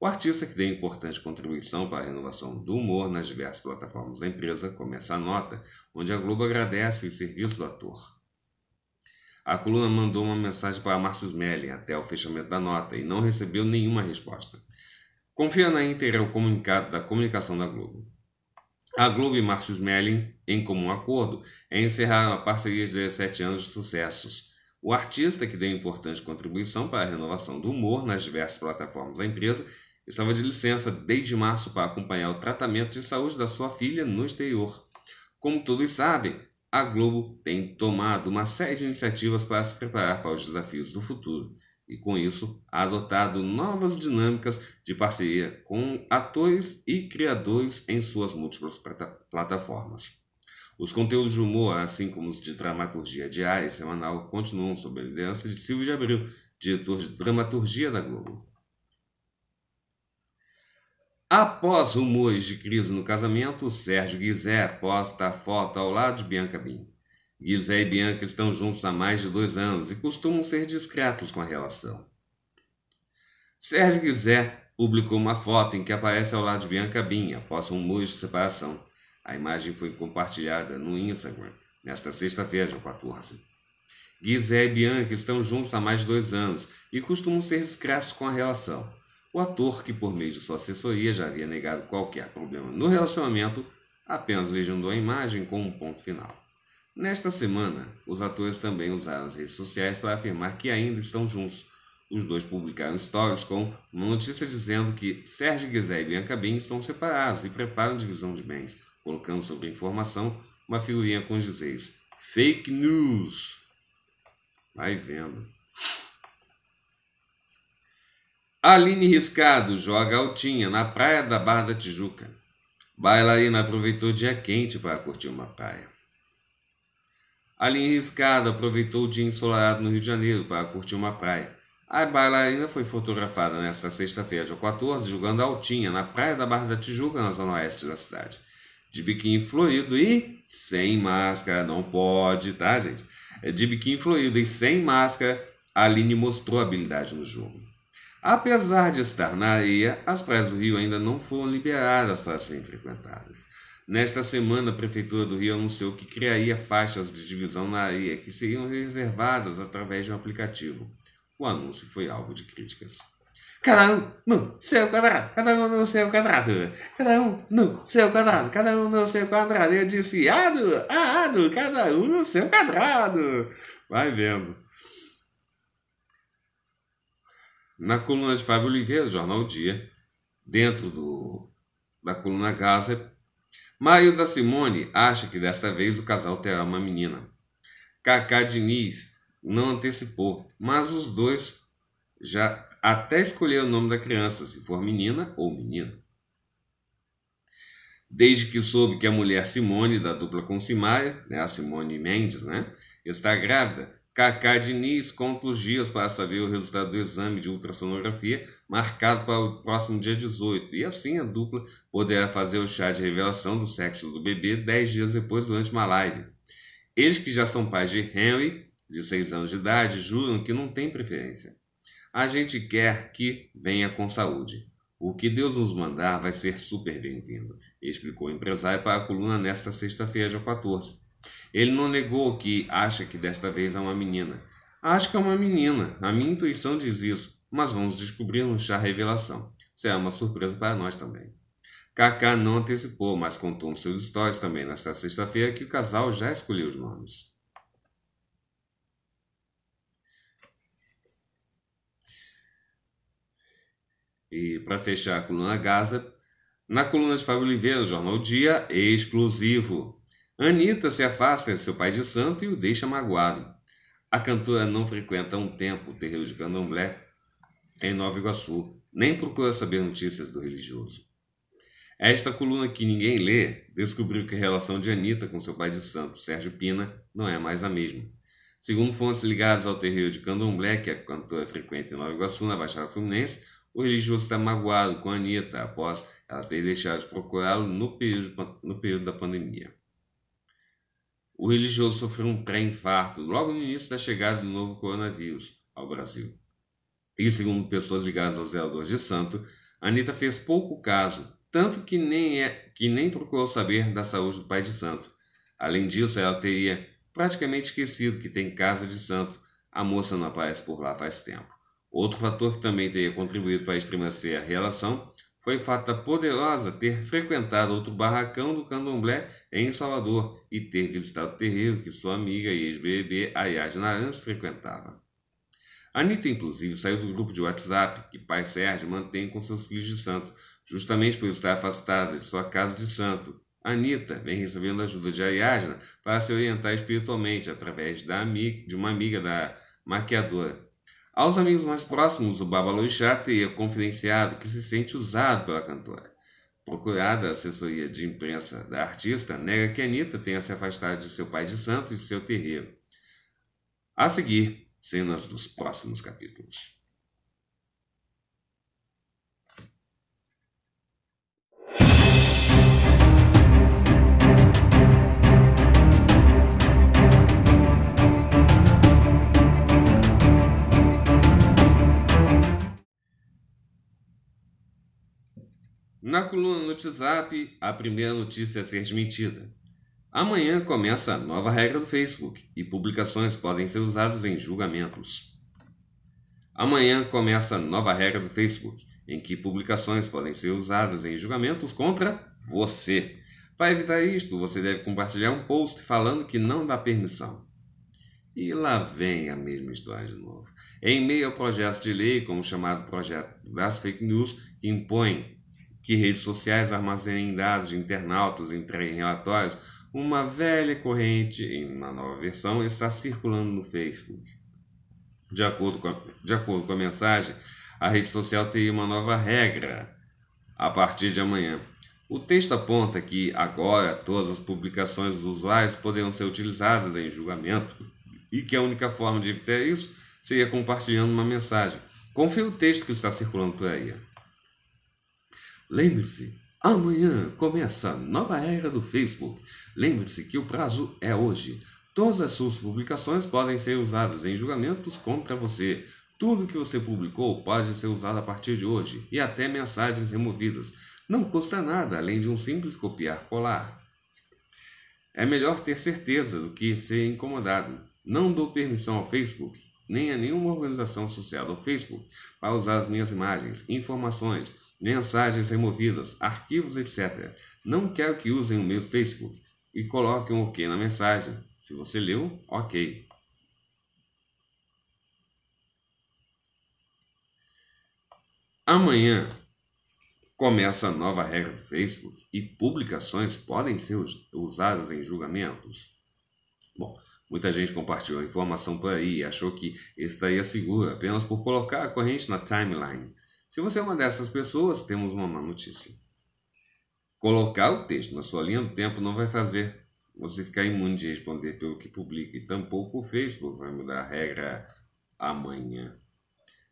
O artista que deu importante contribuição para a renovação do humor nas diversas plataformas da empresa começa a nota, onde a Globo agradece o serviço do ator. A coluna mandou uma mensagem para Márcio Smelling até o fechamento da nota e não recebeu nenhuma resposta. Confia na íntegra o comunicado da comunicação da Globo. A Globo e Márcio Smelling, em comum acordo, é encerrar a parceria de 17 anos de sucessos. O artista que deu importante contribuição para a renovação do humor nas diversas plataformas da empresa estava de licença desde março para acompanhar o tratamento de saúde da sua filha no exterior. Como todos sabem, a Globo tem tomado uma série de iniciativas para se preparar para os desafios do futuro e, com isso, ha adotado novas dinâmicas de parceria com atores e criadores em suas múltiplas plataformas. Os conteúdos de humor, assim como os de dramaturgia diária e semanal, continuam sob a liderança de Silvio de Abril, diretor de dramaturgia da Globo. Após rumores de crise no casamento, Sérgio Guizé posta a foto ao lado de Bianca Bin. Guizé e Bianca estão juntos há mais de dois anos e costumam ser discretos com a relação. Sérgio Guizé publicou uma foto em que aparece ao lado de Bianca Bin após rumores de separação. A imagem foi compartilhada no Instagram nesta sexta-feira, dia 14. Guizé e Bianca estão juntos há mais de dois anos e costumam ser discretos com a relação. O ator, que por meio de sua assessoria já havia negado qualquer problema no relacionamento, apenas legendou a imagem com um ponto final. Nesta semana, os atores também usaram as redes sociais para afirmar que ainda estão juntos. Os dois publicaram stories com uma notícia dizendo que Sérgio Guizé e Bianca Bin estão separados e preparam divisão de bens, colocando sobre a informação uma figurinha com os dizeres Fake News! Vai vendo. Aline Riscado joga altinha na praia da Barra da Tijuca. Bailarina aproveitou o dia quente para curtir uma praia. Aline Riscado aproveitou o dia ensolarado no Rio de Janeiro para curtir uma praia. A bailarina foi fotografada nesta sexta-feira, dia 14, jogando altinha na praia da Barra da Tijuca, na zona oeste da cidade. De biquíni fluido e sem máscara, não pode, tá, gente? É de biquíni fluido e sem máscara, Aline mostrou habilidade no jogo. Apesar de estar na areia, as praias do Rio ainda não foram liberadas para serem frequentadas. Nesta semana, a Prefeitura do Rio anunciou que criaria faixas de divisão na areia que seriam reservadas através de um aplicativo. O anúncio foi alvo de críticas. Cada um no seu quadrado, cada um no seu quadrado, cada um no seu quadrado, cada um no seu quadrado. Eu disse, ado, ado, cada um no seu quadrado. Vai vendo. Na coluna de Fábio Oliveira, Jornal o Dia, dentro do, da coluna Gaza, Maio da Simone acha que desta vez o casal terá uma menina. Kaká Diniz não antecipou, mas os dois já até escolheram o nome da criança, se for menina ou menino. Desde que soube que a mulher Simone, da dupla com Simaria, né, a Simone Mendes, né, está grávida, Cacá Diniz conta os dias para saber o resultado do exame de ultrassonografia marcado para o próximo dia 18. E assim a dupla poderá fazer o chá de revelação do sexo do bebê 10 dias depois durante uma live. Eles que já são pais de Henry, de 6 anos de idade, juram que não tem preferência. A gente quer que venha com saúde. O que Deus nos mandar vai ser super bem-vindo, explicou o empresário para a coluna nesta sexta-feira, dia 14 ele não negou que acha que desta vez é uma menina. Acho que é uma menina, a minha intuição diz isso, mas vamos descobrir no chá revelação. Será é uma surpresa para nós também. Kaká não antecipou, mas contou nos seus stories também nesta sexta-feira que o casal já escolheu os nomes. E para fechar a coluna Gaza, na coluna de Fábio Oliveira, do Jornal Dia, exclusivo. Anitta se afasta de seu pai de santo e o deixa magoado. A cantora não frequenta há um tempo o terreiro de candomblé em Nova Iguaçu, nem procura saber notícias do religioso. Esta coluna que ninguém lê descobriu que a relação de Anitta com seu pai de santo, Sérgio Pina, não é mais a mesma. Segundo fontes ligadas ao terreiro de candomblé, que a cantora frequenta em Nova Iguaçu, na Baixada Fluminense, o religioso está magoado com Anitta após ela ter deixado de procurá-lo no período, no período da pandemia. O religioso sofreu um pré-infarto logo no início da chegada do novo coronavírus ao Brasil. E segundo pessoas ligadas aos zeladores de santo, Anitta fez pouco caso, tanto que nem, é, que nem procurou saber da saúde do pai de santo. Além disso, ela teria praticamente esquecido que tem casa de santo, a moça não aparece por lá faz tempo. Outro fator que também teria contribuído para estremecer a relação foi fata poderosa ter frequentado outro barracão do candomblé em Salvador e ter visitado o terreiro que sua amiga e ex bb Ayaz Naranjo frequentava. Anitta, inclusive, saiu do grupo de WhatsApp que pai Sérgio mantém com seus filhos de santo, justamente por estar afastada de sua casa de santo. Anitta vem recebendo a ajuda de Ayajna para se orientar espiritualmente através da, de uma amiga da maquiadora, aos amigos mais próximos, o Babalu já teria confidenciado que se sente usado pela cantora. Procurada a assessoria de imprensa da artista, nega que Anitta tenha se afastado de seu pai de santos e seu terreiro. A seguir, cenas dos próximos capítulos. Na coluna no WhatsApp, a primeira notícia a ser desmentida. Amanhã começa a nova regra do Facebook e publicações podem ser usadas em julgamentos. Amanhã começa a nova regra do Facebook, em que publicações podem ser usadas em julgamentos contra você. Para evitar isto, você deve compartilhar um post falando que não dá permissão. E lá vem a mesma história de novo. Em meio ao projeto de lei, como chamado projeto das fake news, que impõe que redes sociais armazenem dados de internautas, entreguem relatórios, uma velha corrente, em uma nova versão, está circulando no Facebook. De acordo com a, de acordo com a mensagem, a rede social teria uma nova regra a partir de amanhã. O texto aponta que agora todas as publicações dos usuários poderão ser utilizadas em julgamento e que a única forma de evitar isso seria compartilhando uma mensagem. Confie o texto que está circulando por aí. Lembre-se, amanhã começa a nova era do Facebook. Lembre-se que o prazo é hoje. Todas as suas publicações podem ser usadas em julgamentos contra você. Tudo que você publicou pode ser usado a partir de hoje e até mensagens removidas. Não custa nada além de um simples copiar-colar. É melhor ter certeza do que ser incomodado. Não dou permissão ao Facebook nem a nenhuma organização social do Facebook para usar as minhas imagens, informações, mensagens removidas, arquivos, etc. Não quero que usem o meu Facebook e coloquem um OK na mensagem. Se você leu, OK. Amanhã começa a nova regra do Facebook e publicações podem ser usadas em julgamentos. Bom, Muita gente compartilhou a informação por aí e achou que estaria segura apenas por colocar a corrente na timeline. Se você é uma dessas pessoas, temos uma má notícia. Colocar o texto na sua linha do tempo não vai fazer você ficar imune de responder pelo que publica, e tampouco o Facebook vai mudar a regra amanhã.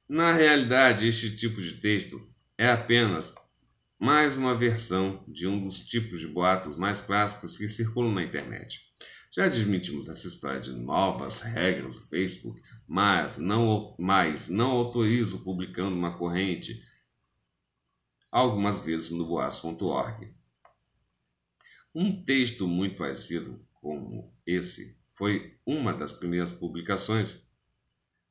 Na realidade, este tipo de texto é apenas mais uma versão de um dos tipos de boatos mais clássicos que circulam na internet. Já admitimos essa história de novas regras do Facebook, mas não, mas não autorizo publicando uma corrente algumas vezes no boas.org. Um texto muito parecido como esse foi uma das primeiras publicações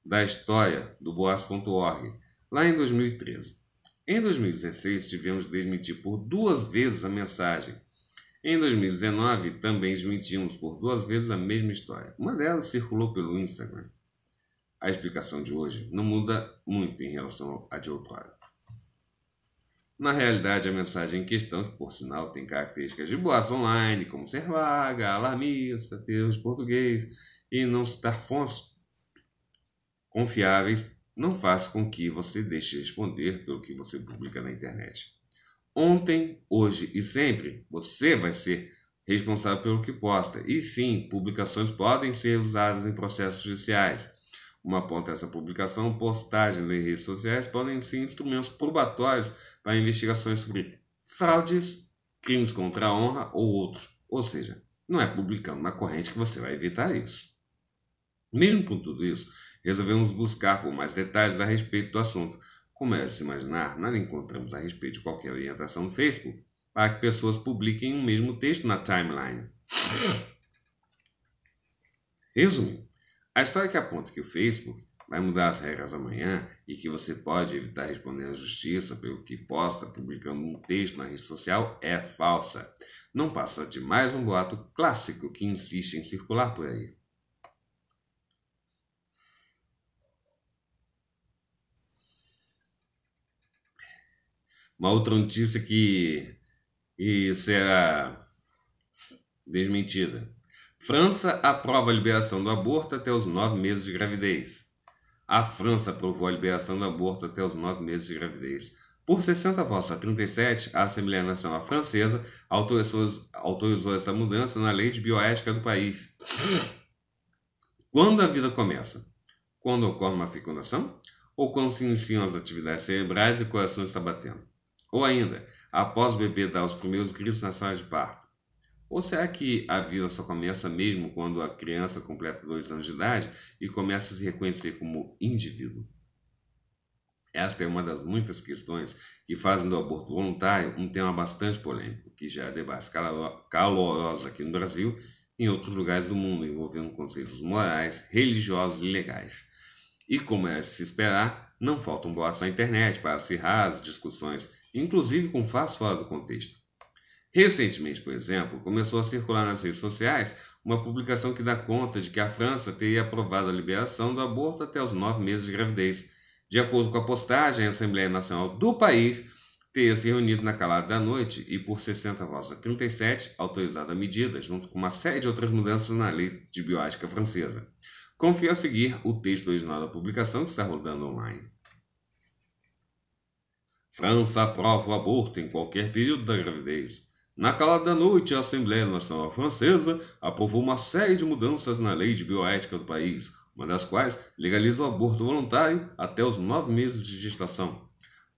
da história do boas.org, lá em 2013. Em 2016, tivemos de desmentir por duas vezes a mensagem em 2019, também desmentimos por duas vezes a mesma história. Uma delas circulou pelo Instagram. A explicação de hoje não muda muito em relação à de outrora. Na realidade, a mensagem em questão, que por sinal tem características de boas online, como ser vaga, alarmista, ter português e não citar fontes confiáveis, não faz com que você deixe responder pelo que você publica na internet ontem, hoje e sempre, você vai ser responsável pelo que posta. E sim, publicações podem ser usadas em processos judiciais. Uma ponta é essa publicação, postagens em redes sociais podem ser instrumentos probatórios para investigações sobre fraudes, crimes contra a honra ou outros. Ou seja, não é publicando na corrente que você vai evitar isso. Mesmo com tudo isso, resolvemos buscar por mais detalhes a respeito do assunto, como é de se imaginar, nada encontramos a respeito de qualquer orientação no Facebook para que pessoas publiquem um mesmo texto na timeline. Resumindo, a história que aponta que o Facebook vai mudar as regras amanhã e que você pode evitar responder à justiça pelo que posta publicando um texto na rede social é falsa. Não passa de mais um boato clássico que insiste em circular por aí. Uma outra notícia que, que será é desmentida. França aprova a liberação do aborto até os nove meses de gravidez. A França aprovou a liberação do aborto até os nove meses de gravidez. Por 60 votos a 37, a Assembleia Nacional Francesa autorizou, autorizou essa mudança na lei de bioética do país. Quando a vida começa? Quando ocorre uma fecundação? Ou quando se iniciam as atividades cerebrais e o coração está batendo? Ou ainda, após o bebê dar os primeiros gritos na sala de parto? Ou será que a vida só começa mesmo quando a criança completa dois anos de idade e começa a se reconhecer como indivíduo? Esta é uma das muitas questões que fazem do aborto voluntário um tema bastante polêmico, que já é debate calorosa aqui no Brasil e em outros lugares do mundo, envolvendo conceitos morais, religiosos e legais. E como é de se esperar, não faltam boatos na internet para acirrar as discussões inclusive com faço fora do contexto. Recentemente, por exemplo, começou a circular nas redes sociais uma publicação que dá conta de que a França teria aprovado a liberação do aborto até os nove meses de gravidez. De acordo com a postagem, a Assembleia Nacional do país teria se reunido na calada da noite e, por 60 votos a 37, autorizado a medida, junto com uma série de outras mudanças na lei de bioética francesa. Confio a seguir o texto original da publicação que está rodando online. França aprova o aborto em qualquer período da gravidez. Na calada da noite, a Assembleia Nacional Francesa aprovou uma série de mudanças na lei de bioética do país, uma das quais legaliza o aborto voluntário até os nove meses de gestação.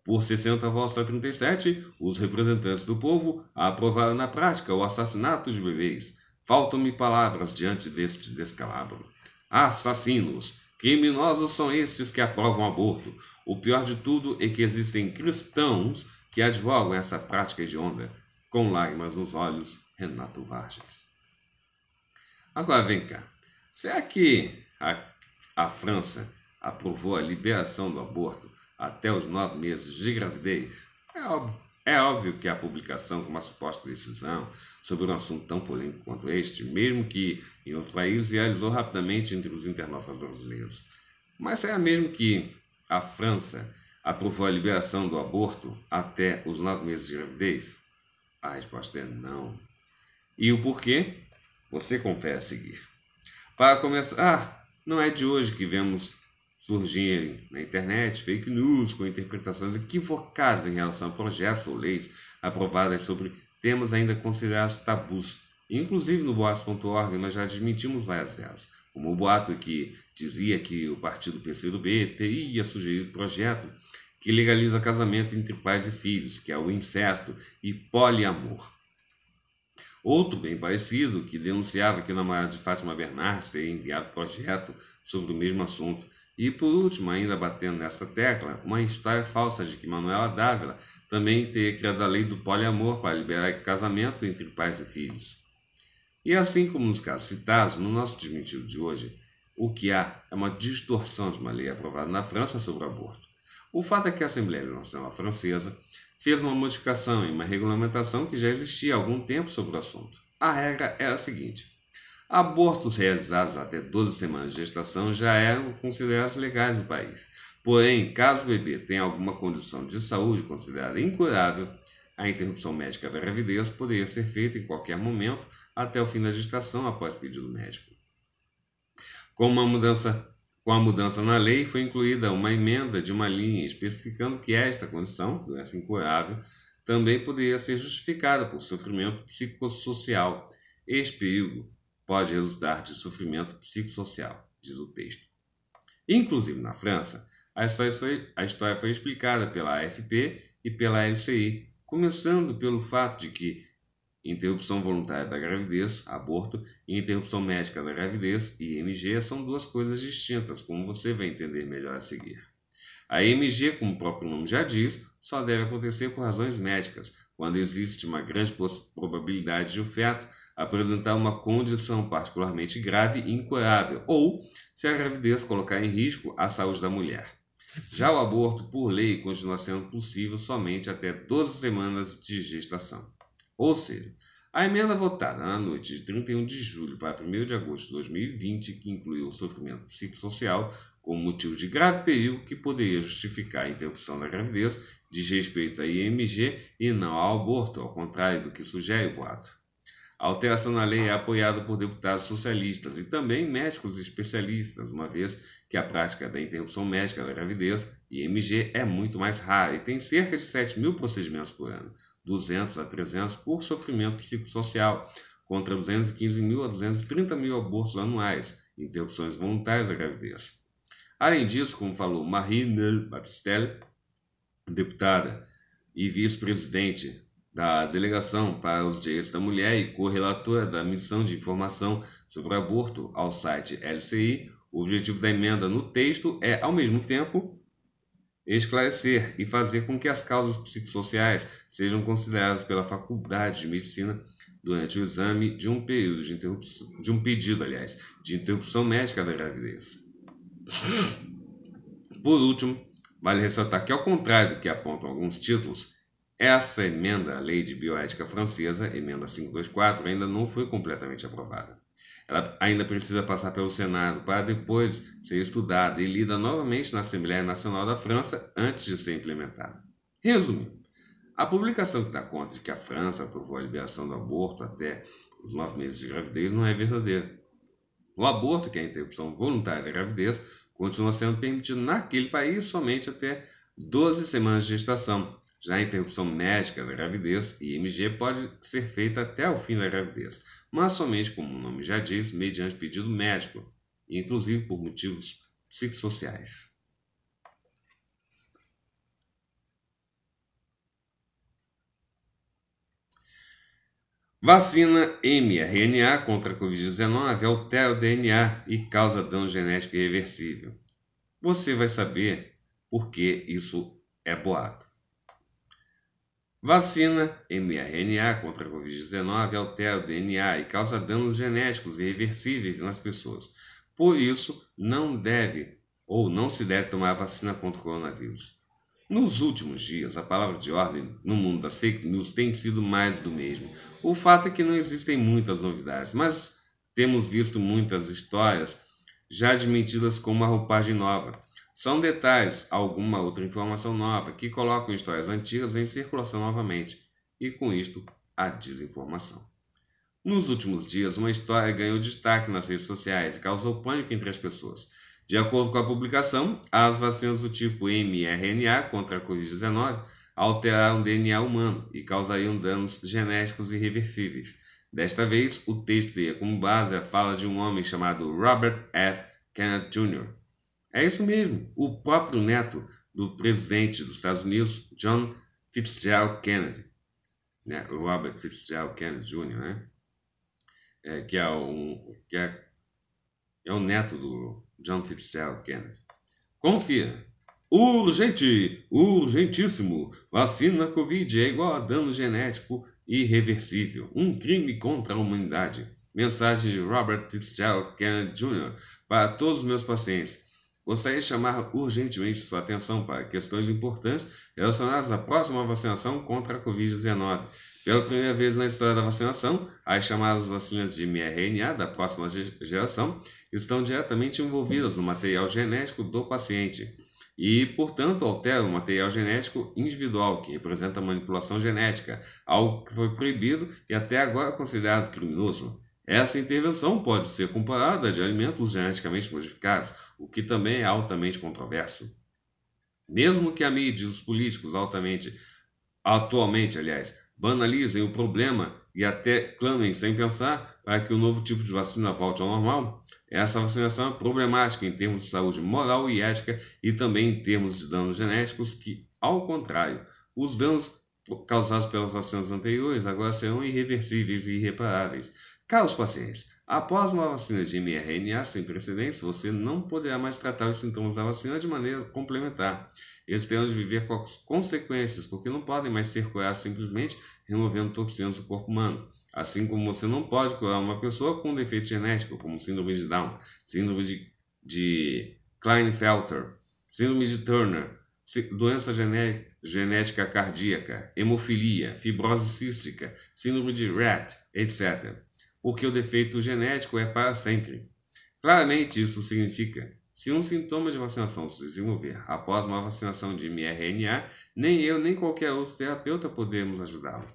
Por 60 votos a 37, os representantes do povo aprovaram na prática o assassinato de bebês. Faltam-me palavras diante deste descalabro. Assassinos! Criminosos são estes que aprovam aborto. O pior de tudo é que existem cristãos que advogam essa prática hedionda. Com lágrimas nos olhos, Renato Vargas. Agora vem cá. Será que a, a França aprovou a liberação do aborto até os nove meses de gravidez? É óbvio é óbvio que a publicação de uma suposta decisão sobre um assunto tão polêmico quanto este, mesmo que em outro país, realizou rapidamente entre os internautas brasileiros. Mas será é mesmo que a França aprovou a liberação do aborto até os nove meses de gravidez? A resposta é não. E o porquê? Você confere a seguir. Para começar, ah, não é de hoje que vemos surgirem na internet fake news com interpretações equivocadas em relação a projetos ou leis aprovadas sobre temas ainda considerados tabus. Inclusive no boatos.org nós já desmentimos várias delas. Como o boato que dizia que o partido PCdoB teria sugerido projeto que legaliza casamento entre pais e filhos, que é o incesto e poliamor. Outro bem parecido, que denunciava que o namorado de Fátima Bernardes teria enviado projeto sobre o mesmo assunto, e por último, ainda batendo nesta tecla, uma história falsa de que Manuela Dávila também teria criado a lei do poliamor para liberar casamento entre pais e filhos. E assim como nos casos citados, no nosso desmentido de hoje, o que há é uma distorção de uma lei aprovada na França sobre o aborto. O fato é que a Assembleia Nacional Francesa fez uma modificação em uma regulamentação que já existia há algum tempo sobre o assunto. A regra é a seguinte: Abortos realizados até 12 semanas de gestação já eram considerados legais no país. Porém, caso o bebê tenha alguma condição de saúde considerada incurável, a interrupção médica da gravidez poderia ser feita em qualquer momento até o fim da gestação após pedido médico. Com uma mudança com a mudança na lei, foi incluída uma emenda de uma linha especificando que esta condição, doença incurável, também poderia ser justificada por sofrimento psicossocial, ex-perigo, pode resultar de sofrimento psicossocial, diz o texto. Inclusive na França, a história, foi, a história foi explicada pela AFP e pela LCI, começando pelo fato de que interrupção voluntária da gravidez, aborto, e interrupção médica da gravidez, IMG, são duas coisas distintas, como você vai entender melhor a seguir. A IMG, como o próprio nome já diz, só deve acontecer por razões médicas, quando existe uma grande probabilidade de o um feto apresentar uma condição particularmente grave e incurável, ou se a gravidez colocar em risco a saúde da mulher. Já o aborto, por lei, continua sendo possível somente até 12 semanas de gestação. Ou seja, a emenda votada na noite de 31 de julho para 1 de agosto de 2020, que incluiu o sofrimento psicossocial como motivo de grave perigo que poderia justificar a interrupção da gravidez, diz respeito à IMG e não ao aborto, ao contrário do que sugere o ato. A alteração na lei é apoiada por deputados socialistas e também médicos especialistas, uma vez que a prática da interrupção médica da gravidez, IMG, é muito mais rara e tem cerca de 7 mil procedimentos por ano, 200 a 300 por sofrimento psicossocial, contra 215 mil a 230 mil abortos anuais, interrupções voluntárias da gravidez. Além disso, como falou Marie-Nel Batistel, deputada e vice-presidente da Delegação para os Direitos da Mulher e correlatora da missão de informação sobre aborto ao site LCI, o objetivo da emenda no texto é, ao mesmo tempo, esclarecer e fazer com que as causas psicossociais sejam consideradas pela Faculdade de Medicina durante o exame de um período de interrupção, de um pedido, aliás, de interrupção médica da gravidez. Por último, vale ressaltar que, ao contrário do que apontam alguns títulos, essa emenda à lei de bioética francesa, emenda 524, ainda não foi completamente aprovada. Ela ainda precisa passar pelo Senado para depois ser estudada e lida novamente na Assembleia Nacional da França antes de ser implementada. Resumindo, a publicação que dá conta de que a França aprovou a liberação do aborto até os nove meses de gravidez não é verdadeira. O aborto, que é a interrupção voluntária da gravidez, continua sendo permitido naquele país somente até 12 semanas de gestação, já a interrupção médica da gravidez, IMG, pode ser feita até o fim da gravidez, mas somente, como o nome já diz, mediante pedido médico, inclusive por motivos psicossociais. Vacina mRNA contra a Covid-19 altera o DNA e causa dano genético irreversível. Você vai saber por que isso é boato. Vacina mRNA contra a Covid-19 altera o DNA e causa danos genéticos irreversíveis nas pessoas. Por isso, não deve ou não se deve tomar a vacina contra o coronavírus. Nos últimos dias, a palavra de ordem no mundo das fake news tem sido mais do mesmo. O fato é que não existem muitas novidades, mas temos visto muitas histórias já admitidas como uma roupagem nova. São detalhes, alguma outra informação nova que colocam histórias antigas em circulação novamente e, com isto, a desinformação. Nos últimos dias, uma história ganhou destaque nas redes sociais e causou pânico entre as pessoas. De acordo com a publicação, as vacinas do tipo mRNA contra a Covid-19 alteraram o DNA humano e causariam danos genéticos irreversíveis. Desta vez, o texto teria como base a fala de um homem chamado Robert F. Kennedy Jr., é isso mesmo. O próprio neto do presidente dos Estados Unidos, John Fitzgerald Kennedy, né? Robert Fitzgerald Kennedy Jr., né? É, que é um que é, é o neto do John Fitzgerald Kennedy. Confia. Urgente, urgentíssimo. Vacina Covid é igual a dano genético irreversível. Um crime contra a humanidade. Mensagem de Robert Fitzgerald Kennedy Jr. para todos os meus pacientes. Gostaria de chamar urgentemente sua atenção para questões importantes relacionadas à próxima vacinação contra a Covid-19. Pela primeira vez na história da vacinação, as chamadas vacinas de mRNA da próxima geração estão diretamente envolvidas no material genético do paciente e, portanto, alteram o material genético individual, que representa manipulação genética, algo que foi proibido e até agora considerado criminoso. Essa intervenção pode ser comparada a de alimentos geneticamente modificados, o que também é altamente controverso. Mesmo que a mídia e os políticos altamente, atualmente, aliás, banalizem o problema e até clamem sem pensar para que o novo tipo de vacina volte ao normal, essa vacinação é problemática em termos de saúde moral e ética e também em termos de danos genéticos que, ao contrário, os danos causados pelas vacinas anteriores agora serão irreversíveis e irreparáveis. Caros pacientes, após uma vacina de mRNA sem precedentes, você não poderá mais tratar os sintomas da vacina de maneira complementar. Eles terão de viver com as consequências, porque não podem mais ser curados simplesmente removendo toxinas do corpo humano. Assim como você não pode curar uma pessoa com um defeito genético, como síndrome de Down, síndrome de, de Klinefelter, síndrome de Turner, doença genética cardíaca, hemofilia, fibrose cística, síndrome de Rett, etc porque o defeito genético é para sempre. Claramente, isso significa: se um sintoma de vacinação se desenvolver após uma vacinação de mRNA, nem eu nem qualquer outro terapeuta podemos ajudá-lo,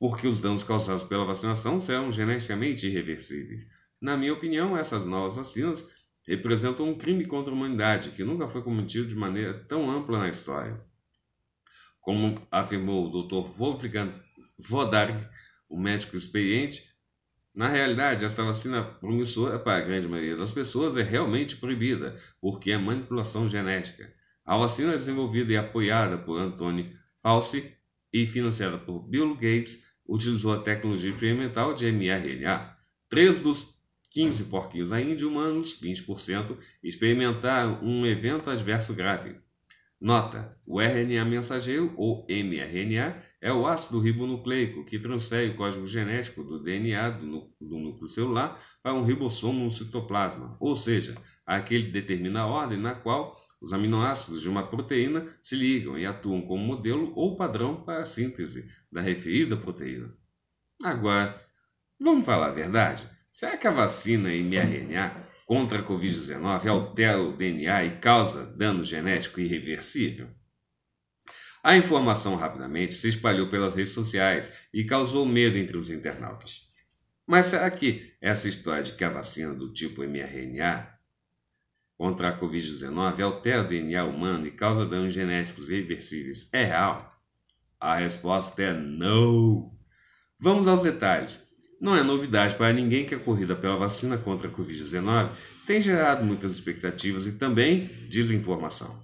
porque os danos causados pela vacinação serão geneticamente irreversíveis. Na minha opinião, essas novas vacinas representam um crime contra a humanidade que nunca foi cometido de maneira tão ampla na história. Como afirmou o Dr. Wolfgang Vodarg, um médico experiente, na realidade, esta vacina promissora para a grande maioria das pessoas é realmente proibida, porque é manipulação genética. A vacina é desenvolvida e apoiada por Anthony Fauci e financiada por Bill Gates utilizou a tecnologia experimental de mRNA. Três dos 15 porquinhos ainda humanos, 20%, experimentaram um evento adverso grave. Nota: o RNA mensageiro, ou mRNA, é o ácido ribonucleico que transfere o código genético do DNA do, núcleo celular para um ribossomo no citoplasma, ou seja, aquele determina a ordem na qual os aminoácidos de uma proteína se ligam e atuam como modelo ou padrão para a síntese da referida proteína. Agora, vamos falar a verdade? Será que a vacina mRNA contra a Covid-19 altera o DNA e causa dano genético irreversível? A informação rapidamente se espalhou pelas redes sociais e causou medo entre os internautas. Mas será que essa história de que a vacina do tipo mRNA contra a Covid-19 altera o DNA humano e causa danos genéticos irreversíveis é real? A resposta é não! Vamos aos detalhes. Não é novidade para ninguém que a corrida pela vacina contra a Covid-19 tem gerado muitas expectativas e também desinformação.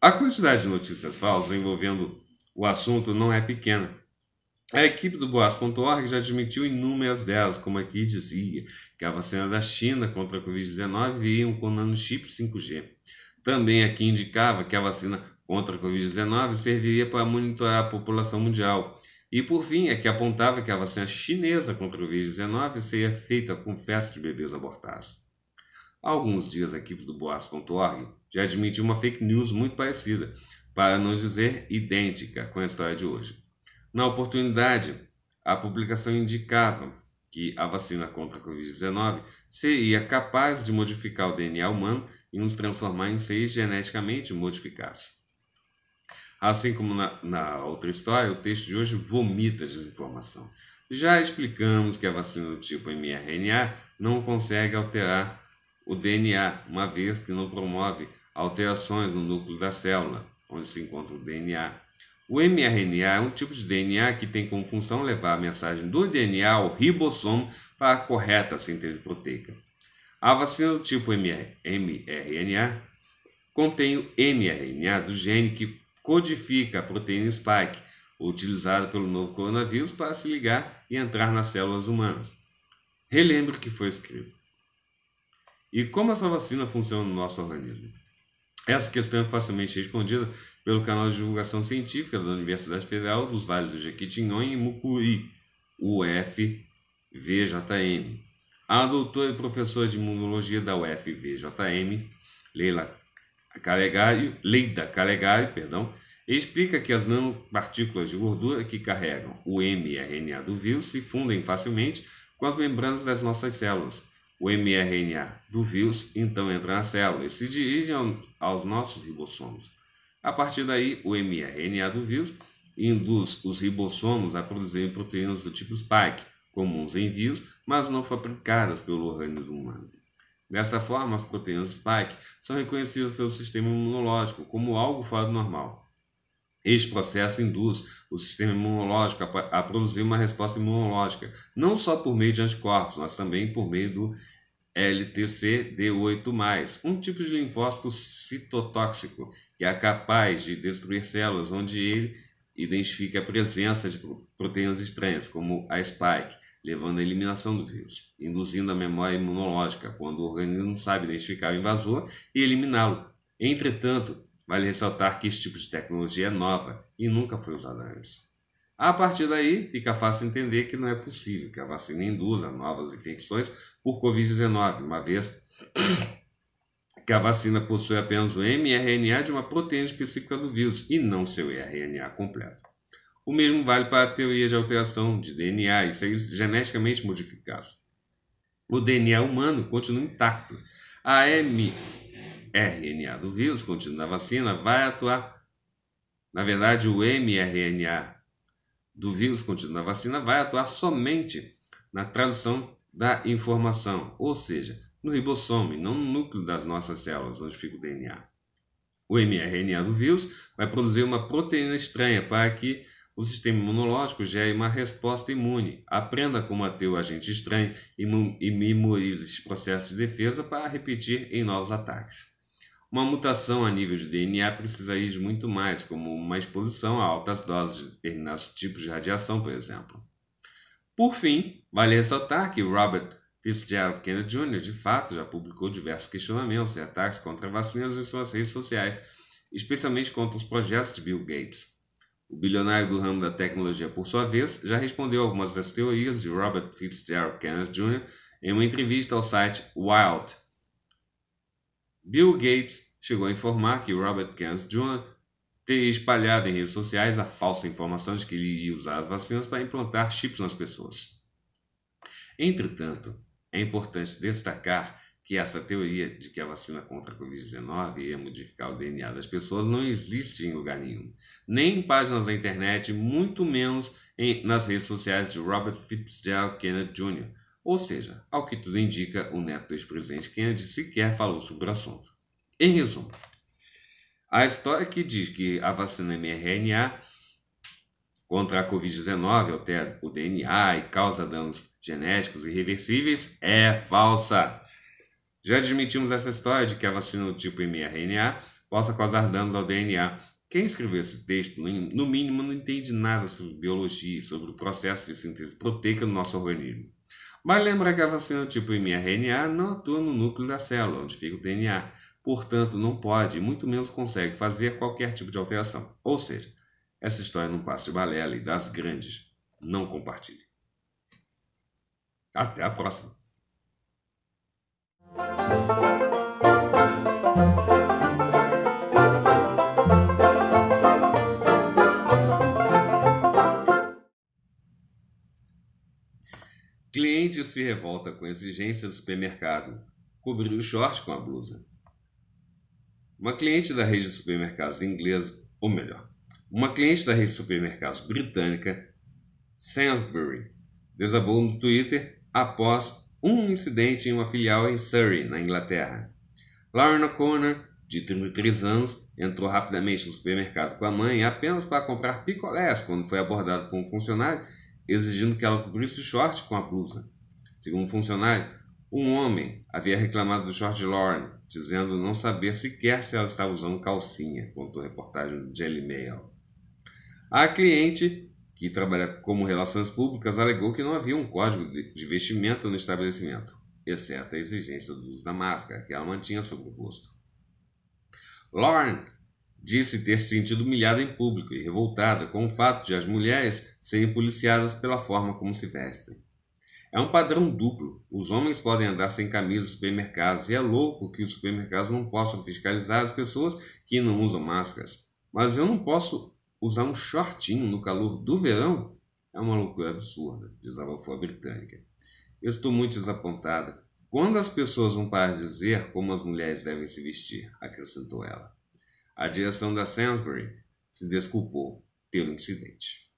A quantidade de notícias falsas envolvendo o assunto não é pequena. A equipe do Boas.org já admitiu inúmeras delas, como aqui dizia que a vacina da China contra a Covid-19 vinha com nanochip 5G. Também aqui indicava que a vacina contra a Covid-19 serviria para monitorar a população mundial e por fim, é que apontava que a vacina chinesa contra o vírus-19 seria feita com festa de bebês abortados. Há alguns dias a equipe do Boas.org já admitiu uma fake news muito parecida, para não dizer idêntica, com a história de hoje. Na oportunidade, a publicação indicava que a vacina contra a Covid-19 seria capaz de modificar o DNA humano e nos transformar em seres geneticamente modificados. Assim como na, na outra história, o texto de hoje vomita desinformação. Já explicamos que a vacina do tipo mRNA não consegue alterar o DNA, uma vez que não promove alterações no núcleo da célula, onde se encontra o DNA. O mRNA é um tipo de DNA que tem como função levar a mensagem do DNA ao ribossomo para a correta síntese proteica. A vacina do tipo mRNA contém o mRNA do gene que codifica a proteína spike, utilizada pelo novo coronavírus para se ligar e entrar nas células humanas. Relembre o que foi escrito. E como essa vacina funciona no nosso organismo? Essa questão é facilmente respondida pelo canal de divulgação científica da Universidade Federal dos Vales do Jequitinhonha e Mucuri, UFVJM. A doutora e professora de imunologia da UFVJM, Leila Calegari, Leida Calegari, perdão, explica que as nanopartículas de gordura que carregam o mRNA do vírus se fundem facilmente com as membranas das nossas células. O mRNA do vírus então entra na célula e se dirige aos nossos ribossomos. A partir daí, o mRNA do vírus induz os ribossomos a produzirem proteínas do tipo spike, comuns em vírus, mas não fabricadas pelo organismo humano. Dessa forma, as proteínas spike são reconhecidas pelo sistema imunológico como algo fora do normal. Este processo induz o sistema imunológico a produzir uma resposta imunológica, não só por meio de anticorpos, mas também por meio do LTCD8+, um tipo de linfócito citotóxico que é capaz de destruir células onde ele identifica a presença de proteínas estranhas, como a spike, levando à eliminação do vírus, induzindo a memória imunológica, quando o organismo sabe identificar o invasor e eliminá-lo. Entretanto, vale ressaltar que esse tipo de tecnologia é nova e nunca foi usada antes. A partir daí, fica fácil entender que não é possível que a vacina induza novas infecções por Covid-19, uma vez que a vacina possui apenas o mRNA de uma proteína específica do vírus e não seu RNA completo. O mesmo vale para a teoria de alteração de DNA e seres geneticamente modificados. O DNA humano continua intacto. A mRNA do vírus contido na vacina vai atuar. Na verdade, o mRNA do vírus contido na vacina vai atuar somente na tradução da informação, ou seja, no ribossomo e não no núcleo das nossas células, onde fica o DNA. O mRNA do vírus vai produzir uma proteína estranha para que o sistema imunológico gera é uma resposta imune. Aprenda a combater o agente estranho e memorize esses processos de defesa para repetir em novos ataques. Uma mutação a nível de DNA precisa ir muito mais, como uma exposição a altas doses de determinados tipos de radiação, por exemplo. Por fim, vale ressaltar que Robert Fitzgerald Kennedy Jr., de fato, já publicou diversos questionamentos e ataques contra vacinas em suas redes sociais, especialmente contra os projetos de Bill Gates. O bilionário do ramo da tecnologia, por sua vez, já respondeu algumas das teorias de Robert Fitzgerald Kenneth Jr. em uma entrevista ao site Wired. Bill Gates chegou a informar que Robert Kenneth Jr. teria espalhado em redes sociais a falsa informação de que ele ia usar as vacinas para implantar chips nas pessoas. Entretanto, é importante destacar que essa teoria de que a vacina contra a Covid-19 ia modificar o DNA das pessoas não existe em lugar nenhum, nem em páginas da internet, muito menos em, nas redes sociais de Robert Fitzgerald Kennedy Jr. Ou seja, ao que tudo indica, o neto do ex-presidente Kennedy sequer falou sobre o assunto. Em resumo, a história que diz que a vacina é mRNA contra a Covid-19 altera o DNA e causa danos genéticos irreversíveis é falsa. Já admitimos essa história de que tipo, a vacina do tipo mRNA possa causar danos ao DNA. Quem escreveu esse texto, no mínimo, não entende nada sobre biologia e sobre o processo de síntese proteica no nosso organismo. Mas lembra que tipo, a vacina do tipo mRNA não atua no núcleo da célula, onde fica o DNA. Portanto, não pode, muito menos consegue, fazer qualquer tipo de alteração. Ou seja, essa história não passa de balela e das grandes. Não compartilhe. Até a próxima! Cliente se revolta com a exigência do supermercado. Cobriu o short com a blusa. Uma cliente da rede de supermercados inglesa, ou melhor, uma cliente da rede de supermercados britânica, Sainsbury, desabou no Twitter após um incidente em uma filial em Surrey, na Inglaterra. Lauren O'Connor, de 33 anos, entrou rapidamente no supermercado com a mãe apenas para comprar picolés quando foi abordado por um funcionário exigindo que ela cobrisse o short com a blusa. Segundo o um funcionário, um homem havia reclamado do short de Lauren, dizendo não saber sequer se ela estava usando calcinha, contou a reportagem do Daily Mail. A cliente que trabalha como relações públicas, alegou que não havia um código de vestimenta no estabelecimento, exceto a exigência do uso da máscara, que ela mantinha sobre o rosto. Lauren disse ter se sentido humilhada em público e revoltada com o fato de as mulheres serem policiadas pela forma como se vestem. É um padrão duplo. Os homens podem andar sem camisa nos supermercados e é louco que os supermercados não possam fiscalizar as pessoas que não usam máscaras. Mas eu não posso usar um shortinho no calor do verão é uma loucura absurda, desabafou a britânica. Eu estou muito desapontada. Quando as pessoas vão para dizer como as mulheres devem se vestir, acrescentou ela. A direção da Sainsbury se desculpou pelo incidente.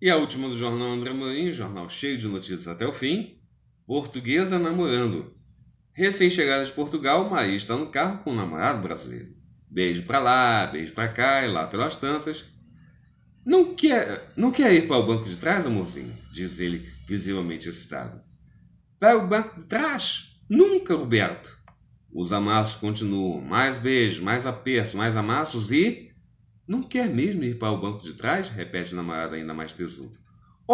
E a última do jornal André Morim, jornal cheio de notícias até o fim, Portuguesa namorando. Recém-chegada de Portugal, Maria está no carro com um namorado brasileiro. Beijo pra lá, beijo pra cá, e lá pelas tantas. Não quer, não quer ir para o banco de trás, amorzinho? Diz ele, visivelmente excitado. Para o banco de trás? Nunca, Roberto! Os amassos continuam. Mais beijos, mais aperto, mais amassos e. Não quer mesmo ir para o banco de trás? Repete o namorado ainda mais tesudo.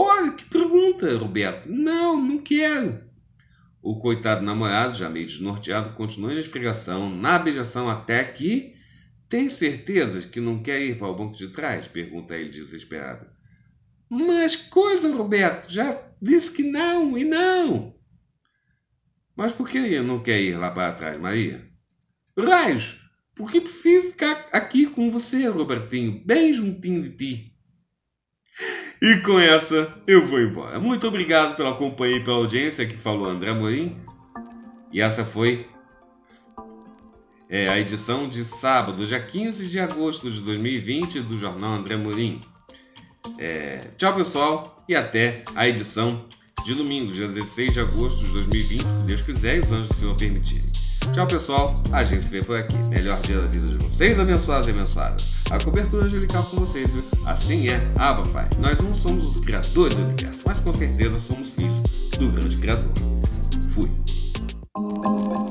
Olha que pergunta, Roberto. Não, não quero. O coitado namorado, já meio desnorteado, continua na esfregação, na beijação, até que. Tem certeza que não quer ir para o banco de trás? pergunta ele desesperado. Mas coisa, Roberto, já disse que não e não. Mas por que não quer ir lá para trás, Maria? Raios, porque prefiro ficar aqui com você, Robertinho, bem juntinho de ti. E com essa, eu vou embora. Muito obrigado pela companhia e pela audiência que falou André Morim. E essa foi é, a edição de sábado, dia 15 de agosto de 2020, do jornal André Morim. É, tchau, pessoal, e até a edição de domingo, dia 16 de agosto de 2020, se Deus quiser e os anjos do Senhor permitirem. Tchau, pessoal. A gente se vê por aqui. Melhor dia da vida de vocês, abençoados e abençoadas. A cobertura angelical com vocês, viu? Assim é, Abba ah, Pai. Nós não somos os criadores do universo, mas com certeza somos filhos do grande Criador. Fui.